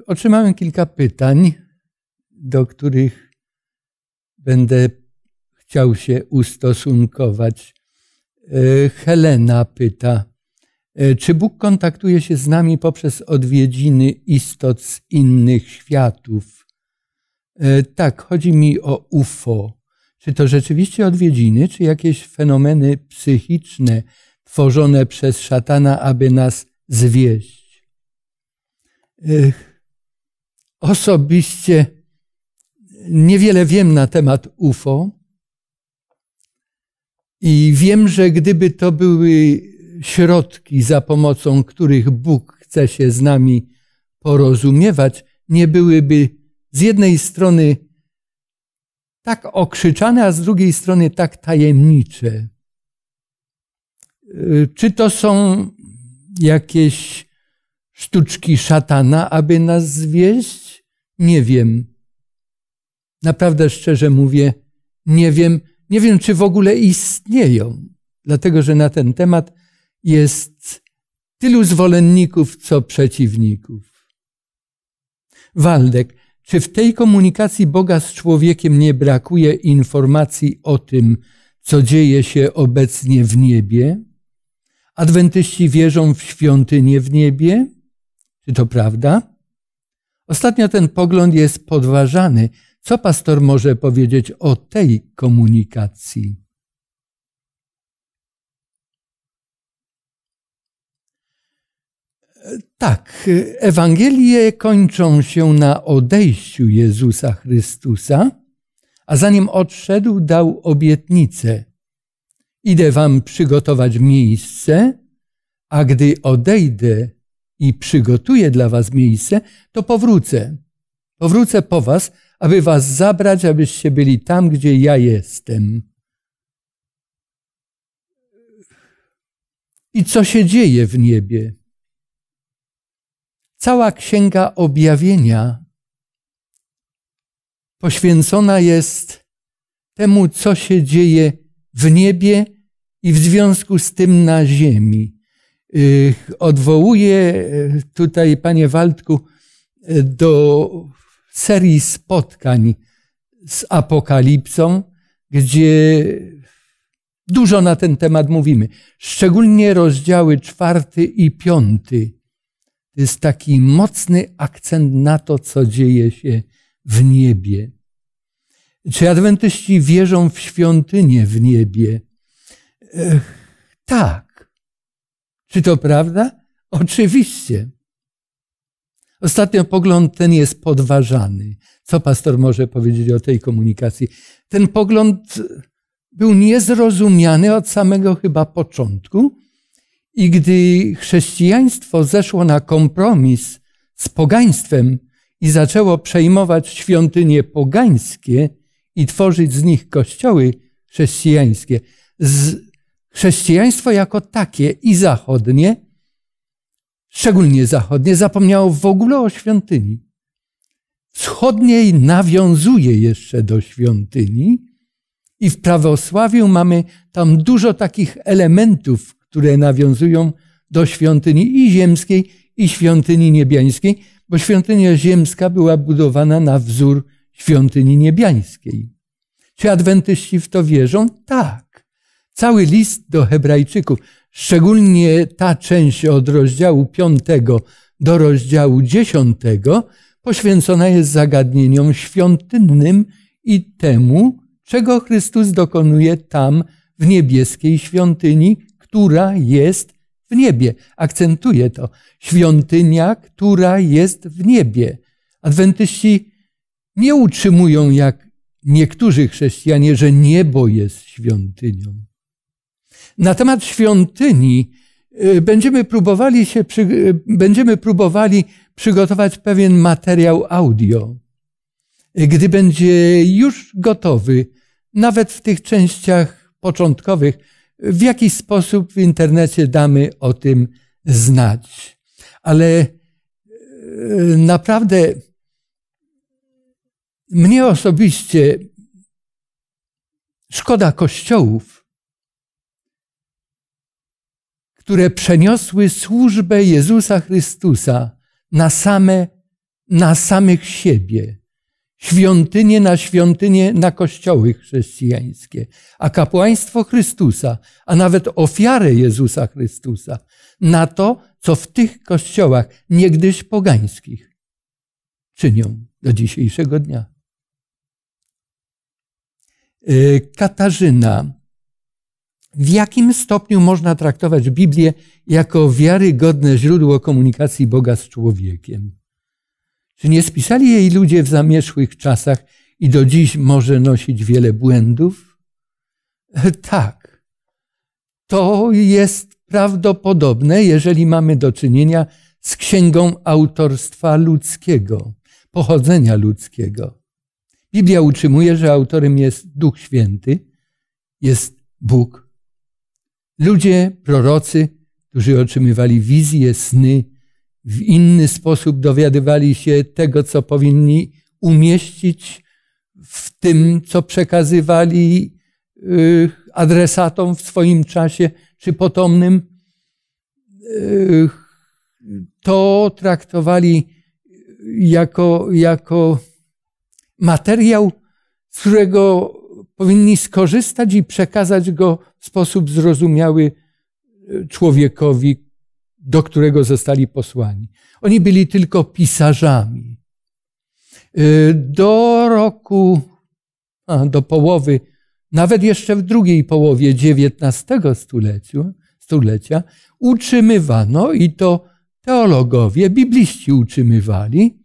Otrzymałem kilka pytań, do których będę chciał się ustosunkować. Helena pyta, e, czy Bóg kontaktuje się z nami poprzez odwiedziny istot z innych światów? E, tak, chodzi mi o UFO. Czy to rzeczywiście odwiedziny, czy jakieś fenomeny psychiczne, tworzone przez szatana, aby nas zwieść. Osobiście niewiele wiem na temat UFO i wiem, że gdyby to były środki, za pomocą których Bóg chce się z nami porozumiewać, nie byłyby z jednej strony tak okrzyczane, a z drugiej strony tak tajemnicze. Y, czy to są jakieś sztuczki szatana, aby nas zwieść? Nie wiem. Naprawdę szczerze mówię, nie wiem. Nie wiem, czy w ogóle istnieją, dlatego że na ten temat jest tylu zwolenników, co przeciwników. Waldek, czy w tej komunikacji Boga z człowiekiem nie brakuje informacji o tym, co dzieje się obecnie w niebie? Adwentyści wierzą w świątynię w niebie. Czy to prawda? Ostatnio ten pogląd jest podważany. Co pastor może powiedzieć o tej komunikacji? Tak, Ewangelie kończą się na odejściu Jezusa Chrystusa, a zanim odszedł, dał obietnicę: Idę wam przygotować miejsce, a gdy odejdę i przygotuję dla was miejsce, to powrócę. Powrócę po was, aby was zabrać, abyście byli tam, gdzie ja jestem. I co się dzieje w niebie? Cała księga objawienia poświęcona jest temu, co się dzieje w niebie i w związku z tym na ziemi. Odwołuję e, tutaj, panie Waldku, e, do serii spotkań z Apokalipsą, gdzie dużo na ten temat mówimy. Szczególnie rozdziały czwarty i piąty. To jest taki mocny akcent na to, co dzieje się w niebie. Czy adwentyści wierzą w świątynię w niebie? Ech, tak. Czy to prawda? Oczywiście. Ostatnio pogląd ten jest podważany. Co pastor może powiedzieć o tej komunikacji? Ten pogląd był niezrozumiany od samego chyba początku. I gdy chrześcijaństwo zeszło na kompromis z pogaństwem i zaczęło przejmować świątynie pogańskie, i tworzyć z nich kościoły chrześcijańskie. Z chrześcijaństwo jako takie i zachodnie, szczególnie zachodnie, zapomniało w ogóle o świątyni. Wschodniej nawiązuje jeszcze do świątyni i w prawosławiu mamy tam dużo takich elementów, które nawiązują do świątyni i ziemskiej, i świątyni niebiańskiej, bo świątynia ziemska była budowana na wzór świątyni niebiańskiej. Czy adwentyści w to wierzą? Tak. Cały list do Hebrajczyków, szczególnie ta część od rozdziału 5 do rozdziału 10, poświęcona jest zagadnieniom świątynnym i temu, czego Chrystus dokonuje tam w niebieskiej świątyni, która jest w niebie. Akcentuje to. Świątynia, która jest w niebie. Adwentyści nie utrzymują jak niektórzy chrześcijanie, że niebo jest świątynią. Na temat świątyni y, będziemy próbowali, się, y, będziemy próbowali przygotować pewien materiał audio. Y, gdy będzie już gotowy, nawet w tych częściach początkowych, w jakiś sposób w internecie damy o tym znać. Ale naprawdę mnie osobiście szkoda kościołów, które przeniosły służbę Jezusa Chrystusa na, same, na samych siebie. Świątynie na świątynie, na kościoły chrześcijańskie, a kapłaństwo Chrystusa, a nawet ofiarę Jezusa Chrystusa na to, co w tych kościołach, niegdyś pogańskich, czynią do dzisiejszego dnia. Y, Katarzyna, w jakim stopniu można traktować Biblię jako wiarygodne źródło komunikacji Boga z człowiekiem? Czy nie spisali jej ludzie w zamierzchłych czasach i do dziś może nosić wiele błędów? E, tak. To jest prawdopodobne, jeżeli mamy do czynienia z księgą autorstwa ludzkiego, pochodzenia ludzkiego. Biblia utrzymuje, że autorem jest Duch Święty, jest Bóg. Ludzie, prorocy, którzy otrzymywali wizje, sny, w inny sposób dowiadywali się tego, co powinni umieścić w tym, co przekazywali y, adresatom w swoim czasie czy potomnym. Y, to traktowali jako, jako materiał, z którego powinni skorzystać i przekazać go w sposób zrozumiały e, człowiekowi, do którego zostali posłani. Oni byli tylko pisarzami. E, do roku, a, do połowy, nawet jeszcze w drugiej połowie XIX stulecia, stulecia utrzymywano i to teologowie, bibliści utrzymywali,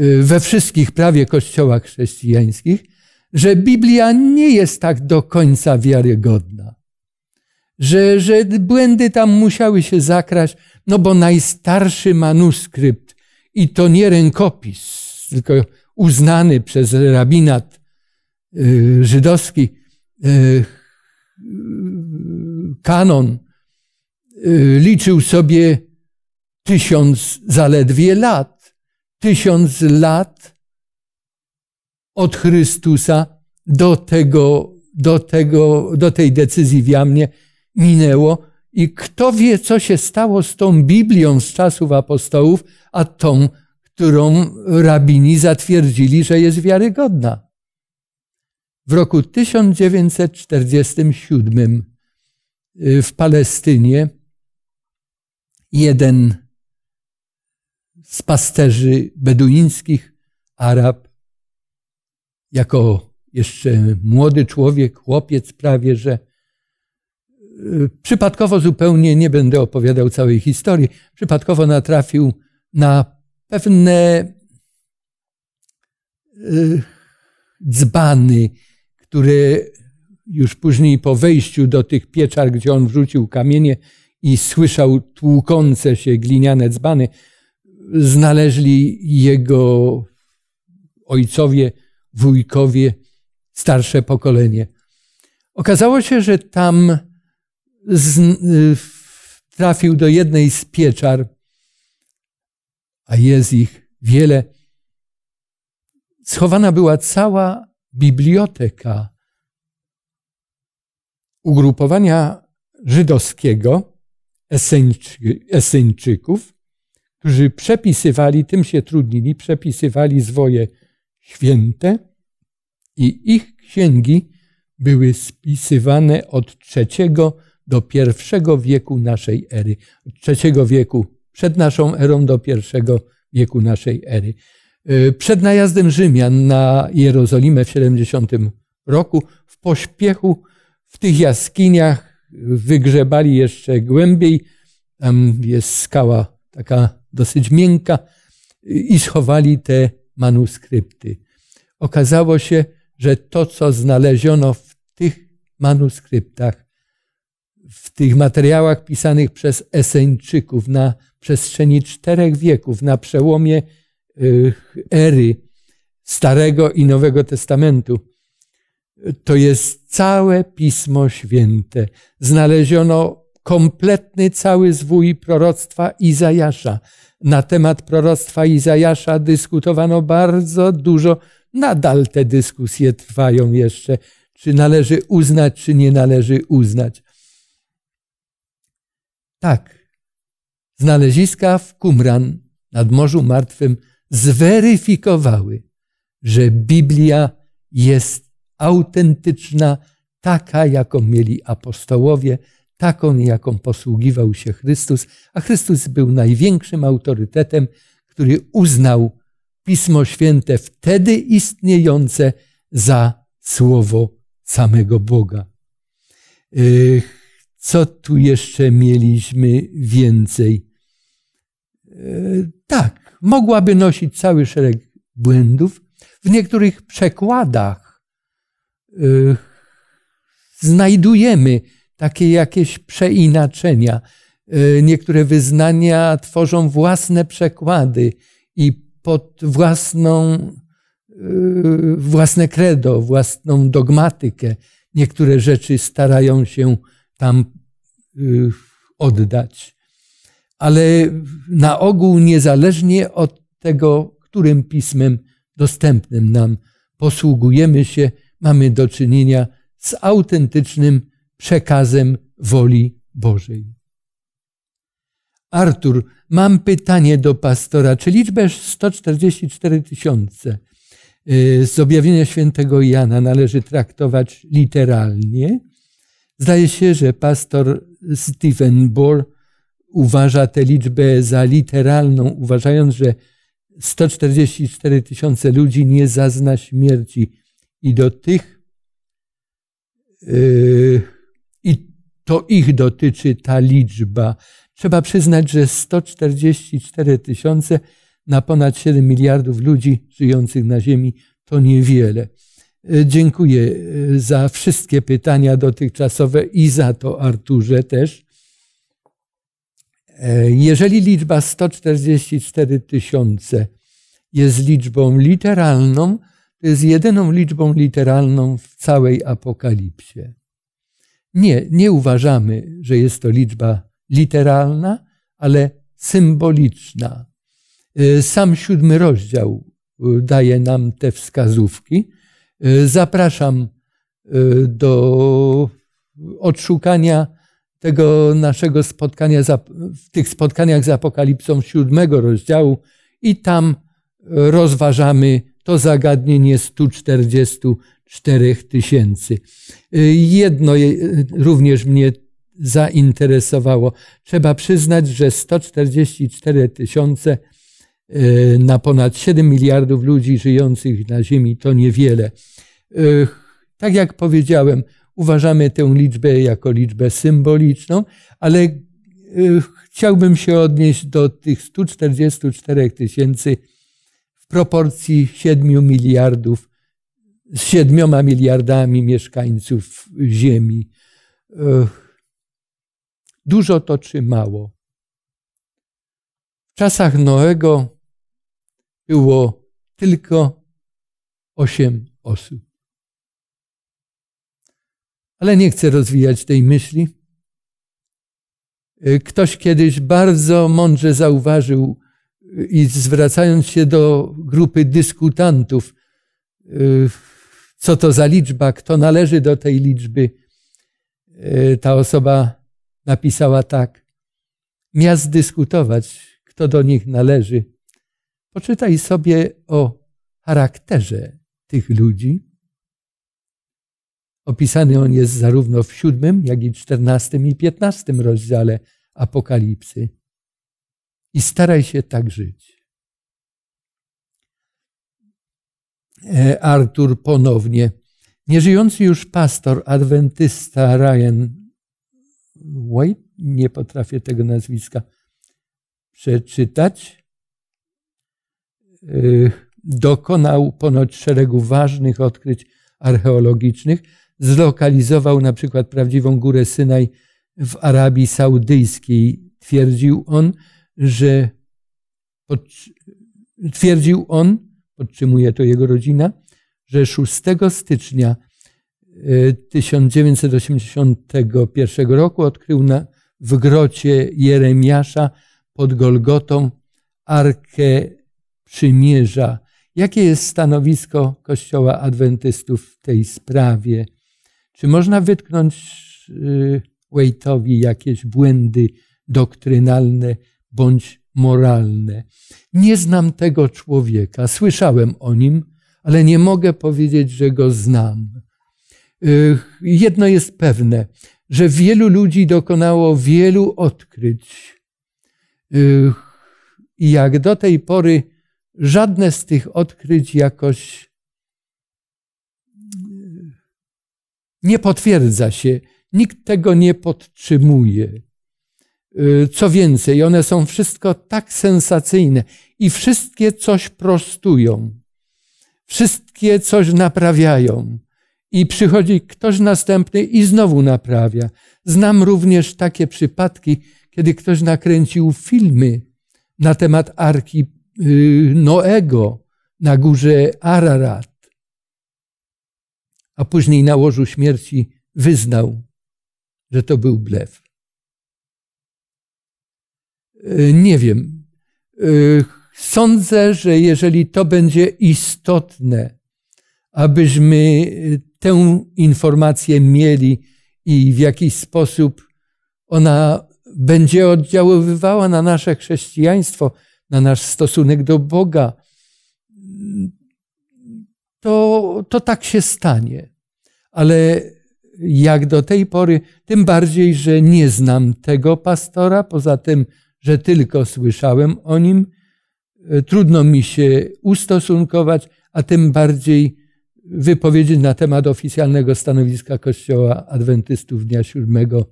Y, we wszystkich prawie kościołach chrześcijańskich, że Biblia nie jest tak do końca wiarygodna. Że, że błędy tam musiały się zakraść, no bo najstarszy manuskrypt, i to nie rękopis, tylko uznany przez rabinat y, żydowski, y, kanon, liczył sobie tysiąc zaledwie lat tysiąc lat od Chrystusa do, tego, do, tego, do tej decyzji w Jamnie minęło. I kto wie, co się stało z tą Biblią z czasów apostołów, a tą, którą rabini zatwierdzili, że jest wiarygodna. W roku 1947 y, w Palestynie jeden z pasterzy beduńskich, Arab, jako jeszcze młody człowiek, chłopiec prawie, że e, przypadkowo zupełnie, nie będę opowiadał całej historii, przypadkowo natrafił na pewne e, dzbany, które już później po wejściu do tych pieczar, gdzie on wrzucił kamienie i słyszał tłukące się gliniane dzbany, znaleźli jego ojcowie, wujkowie, starsze pokolenie. Okazało się, że tam z, y, trafił do jednej z pieczar, a jest ich wiele. Schowana była cała biblioteka ugrupowania żydowskiego, Esyńczyków, którzy przepisywali, tym się trudnili, przepisywali zwoje święte i ich księgi były spisywane od trzeciego do pierwszego wieku naszej ery. Od trzeciego wieku przed naszą erą do pierwszego wieku naszej ery. E, przed najazdem Rzymian na Jerozolimę w 70 roku w pośpiechu w tych jaskiniach wygrzebali jeszcze głębiej. Tam jest skała taka dosyć miękka, i schowali te manuskrypty. Okazało się, że to, co znaleziono w tych manuskryptach, w tych materiałach pisanych przez Eseńczyków na przestrzeni czterech wieków, na przełomie y, ery Starego i Nowego Testamentu, to jest całe Pismo Święte. Znaleziono kompletny cały zwój proroctwa Izajasza. Na temat proroctwa Izajasza dyskutowano bardzo dużo. Nadal te dyskusje trwają jeszcze, czy należy uznać, czy nie należy uznać. Tak, znaleziska w Kumran nad Morzu Martwym zweryfikowały, że Biblia jest autentyczna, taka jaką mieli apostołowie, taką, jaką posługiwał się Chrystus, a Chrystus był największym autorytetem, który uznał Pismo Święte wtedy istniejące za słowo samego Boga. Co tu jeszcze mieliśmy więcej? Tak, mogłaby nosić cały szereg błędów. W niektórych przekładach znajdujemy takie jakieś przeinaczenia. Y, niektóre wyznania tworzą własne przekłady i pod własną, y, własne credo, własną dogmatykę niektóre rzeczy starają się tam y, oddać. Ale na ogół, niezależnie od tego, którym pismem dostępnym nam posługujemy się, mamy do czynienia z autentycznym przekazem woli Bożej. Artur, mam pytanie do pastora. Czy liczbę 144 tysiące y, z objawienia świętego Jana należy traktować literalnie? Zdaje się, że pastor Stephen Bohr uważa tę liczbę za literalną, uważając, że 144 tysiące ludzi nie zazna śmierci. I do tych. Yy, to ich dotyczy ta liczba. Trzeba przyznać, że 144 tysiące na ponad 7 miliardów ludzi żyjących na Ziemi to niewiele. E, dziękuję e, za wszystkie pytania dotychczasowe i za to, Arturze, też. E, jeżeli liczba 144 tysiące jest liczbą literalną, to jest jedyną liczbą literalną w całej apokalipsie. Nie, nie uważamy, że jest to liczba literalna, ale symboliczna. Y, sam siódmy rozdział y, daje nam te wskazówki. Y, zapraszam do odszukania tego naszego spotkania, w tych spotkaniach z Apokalipsą siódmego rozdziału i tam rozważamy to zagadnienie 144 tysięcy. Y, jedno y, również mnie zainteresowało. Trzeba przyznać, że 144 tysiące y, na ponad 7 miliardów ludzi żyjących na Ziemi to niewiele. Tak jak powiedziałem, uważamy tę liczbę jako liczbę symboliczną, ale chciałbym się odnieść do tych 144 tysięcy proporcji 7 miliardów z 7 miliardami mieszkańców Ziemi. Dużo to czy mało? W czasach Noego było tylko 8 osób. Ale nie chcę rozwijać tej myśli. Ktoś kiedyś bardzo mądrze zauważył, i zwracając się do grupy dyskutantów, y, co to za liczba, kto należy do tej liczby, y, ta osoba napisała tak. Miast dyskutować, kto do nich należy. Poczytaj sobie o charakterze tych ludzi. Opisany on jest zarówno w siódmym, jak i czternastym i piętnastym rozdziale Apokalipsy i staraj się tak żyć. E, Artur ponownie. Nieżyjący już pastor adwentysta Ryan White, nie potrafię tego nazwiska przeczytać, e, dokonał ponoć szeregu ważnych odkryć archeologicznych. Zlokalizował na przykład prawdziwą górę Synaj w Arabii Saudyjskiej. Twierdził on, że pod, twierdził on, podtrzymuje to jego rodzina, że 6 stycznia 1981 e, roku odkrył na, w grocie Jeremiasza pod Golgotą Arkę Przymierza. Jakie jest stanowisko Kościoła Adwentystów w tej sprawie? Czy można wytknąć e, Waite'owi jakieś błędy doktrynalne bądź moralne. Nie znam tego człowieka, słyszałem o nim, ale nie mogę powiedzieć, że go znam. Jedno jest pewne, że wielu ludzi dokonało wielu odkryć. I jak do tej pory żadne z tych odkryć jakoś nie potwierdza się, nikt tego nie podtrzymuje. Y, co więcej, one są wszystko tak sensacyjne i wszystkie coś prostują, wszystkie coś naprawiają. I przychodzi ktoś następny i znowu naprawia. Znam również takie przypadki, kiedy ktoś nakręcił filmy na temat arki y, Noego na górze Ararat, a później na łożu śmierci wyznał, że to był blef. Y, nie wiem. Y, sądzę, że jeżeli to będzie istotne, abyśmy y, tę informację mieli i w jakiś sposób ona będzie oddziaływała na nasze chrześcijaństwo, na nasz stosunek do Boga, to, to tak się stanie. Ale jak do tej pory, tym bardziej, że nie znam tego pastora, poza tym że tylko słyszałem o nim, e, trudno mi się ustosunkować, a tym bardziej wypowiedzieć na temat oficjalnego stanowiska Kościoła Adwentystów Dnia Siódmego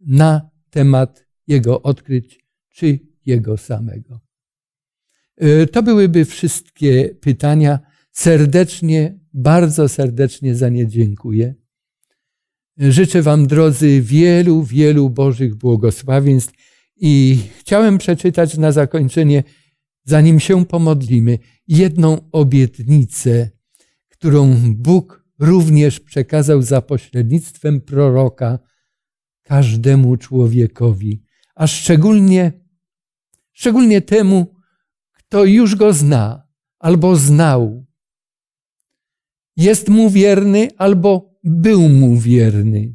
na temat jego odkryć czy jego samego. E, to byłyby wszystkie pytania. Serdecznie, bardzo serdecznie za nie dziękuję. E, życzę Wam, drodzy, wielu, wielu Bożych błogosławieństw i chciałem przeczytać na zakończenie, zanim się pomodlimy, jedną obietnicę, którą Bóg również przekazał za pośrednictwem proroka każdemu człowiekowi, a szczególnie, szczególnie temu, kto już go zna albo znał. Jest mu wierny albo był mu wierny.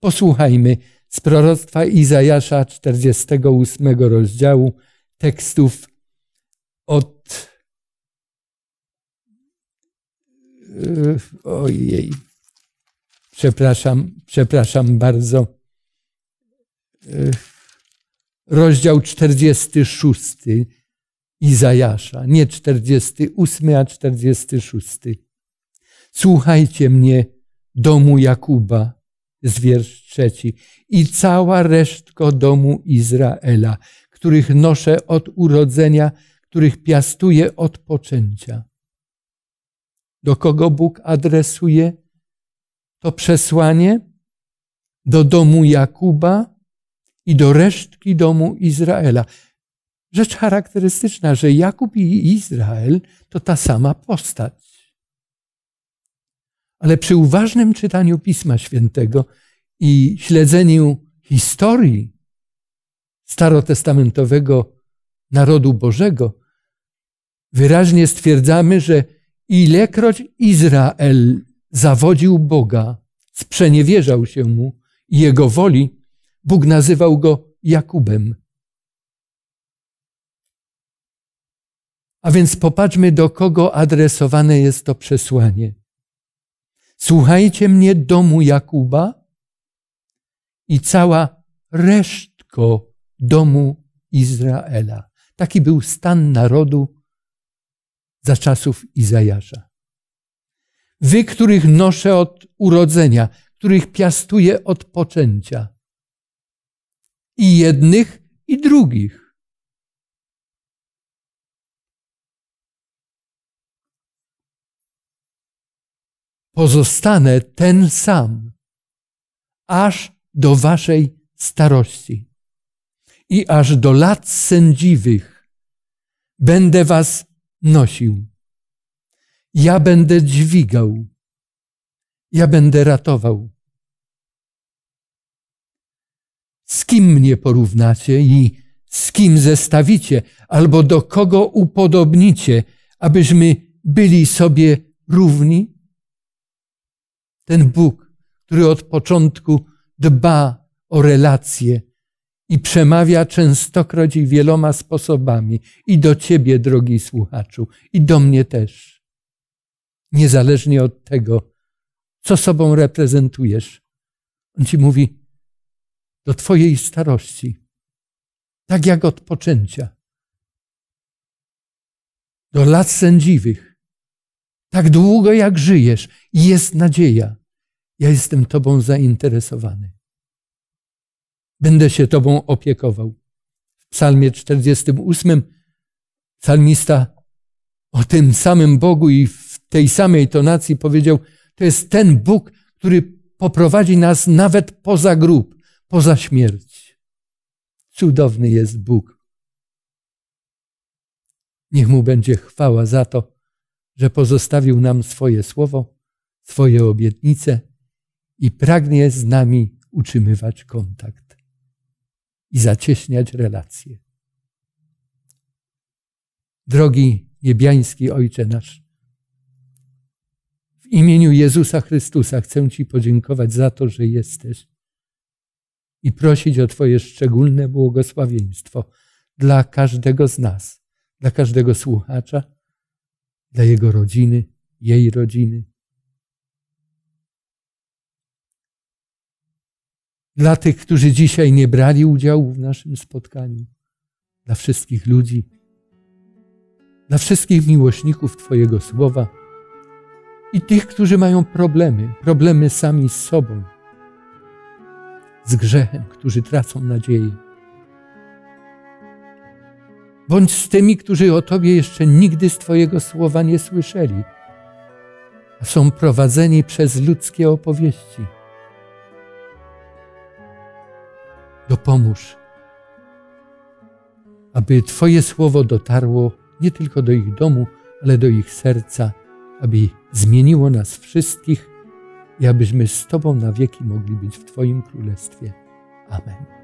Posłuchajmy z proroctwa Izajasza 48 rozdziału tekstów od y, ojej przepraszam, przepraszam bardzo y, rozdział 46 Izajasza, nie 48, a 46. Słuchajcie mnie, domu Jakuba z wiersz trzeci, i cała resztka domu Izraela, których noszę od urodzenia, których piastuję od poczęcia. Do kogo Bóg adresuje to przesłanie? Do domu Jakuba i do resztki domu Izraela. Rzecz charakterystyczna, że Jakub i Izrael to ta sama postać. Ale przy uważnym czytaniu Pisma Świętego i śledzeniu historii starotestamentowego narodu Bożego, wyraźnie stwierdzamy, że ilekroć Izrael zawodził Boga, sprzeniewierzał się mu i jego woli, Bóg nazywał go Jakubem. A więc popatrzmy, do kogo adresowane jest to przesłanie. Słuchajcie mnie, domu Jakuba i cała resztko domu Izraela. Taki był stan narodu za czasów Izajasza. Wy, których noszę od urodzenia, których piastuję od poczęcia. I jednych, i drugich pozostanę ten sam, aż do waszej starości i aż do lat sędziwych będę was nosił. Ja będę dźwigał, ja będę ratował. Z kim mnie porównacie i z kim zestawicie, albo do kogo upodobnicie, abyśmy byli sobie równi? ten Bóg, który od początku dba o relacje i przemawia częstokroć i wieloma sposobami i do Ciebie, drogi słuchaczu, i do mnie też. Niezależnie od tego, co sobą reprezentujesz. On Ci mówi, do Twojej starości, tak jak od poczęcia, do lat sędziwych, tak długo jak żyjesz, jest nadzieja. Ja jestem Tobą zainteresowany. Będę się Tobą opiekował. W Psalmie 48 psalmista o tym samym Bogu i w tej samej tonacji powiedział: To jest ten Bóg, który poprowadzi nas nawet poza grób, poza śmierć. Cudowny jest Bóg. Niech mu będzie chwała za to, że pozostawił nam swoje słowo, swoje obietnice i pragnie z nami utrzymywać kontakt i zacieśniać relacje. Drogi niebiański Ojcze nasz, w imieniu Jezusa Chrystusa chcę Ci podziękować za to, że jesteś i prosić o Twoje szczególne błogosławieństwo dla każdego z nas, dla każdego słuchacza, dla jego rodziny, jej rodziny, dla tych, którzy dzisiaj nie brali udziału w naszym spotkaniu, dla wszystkich ludzi, dla wszystkich miłośników Twojego słowa i tych, którzy mają problemy, problemy sami z sobą, z grzechem, którzy tracą nadzieję. Bądź z tymi, którzy o Tobie jeszcze nigdy z Twojego słowa nie słyszeli, a są prowadzeni przez ludzkie opowieści dopomóż, aby Twoje słowo dotarło nie tylko do ich domu, ale do ich serca, aby zmieniło nas wszystkich i abyśmy z Tobą na wieki mogli być w Twoim Królestwie. Amen.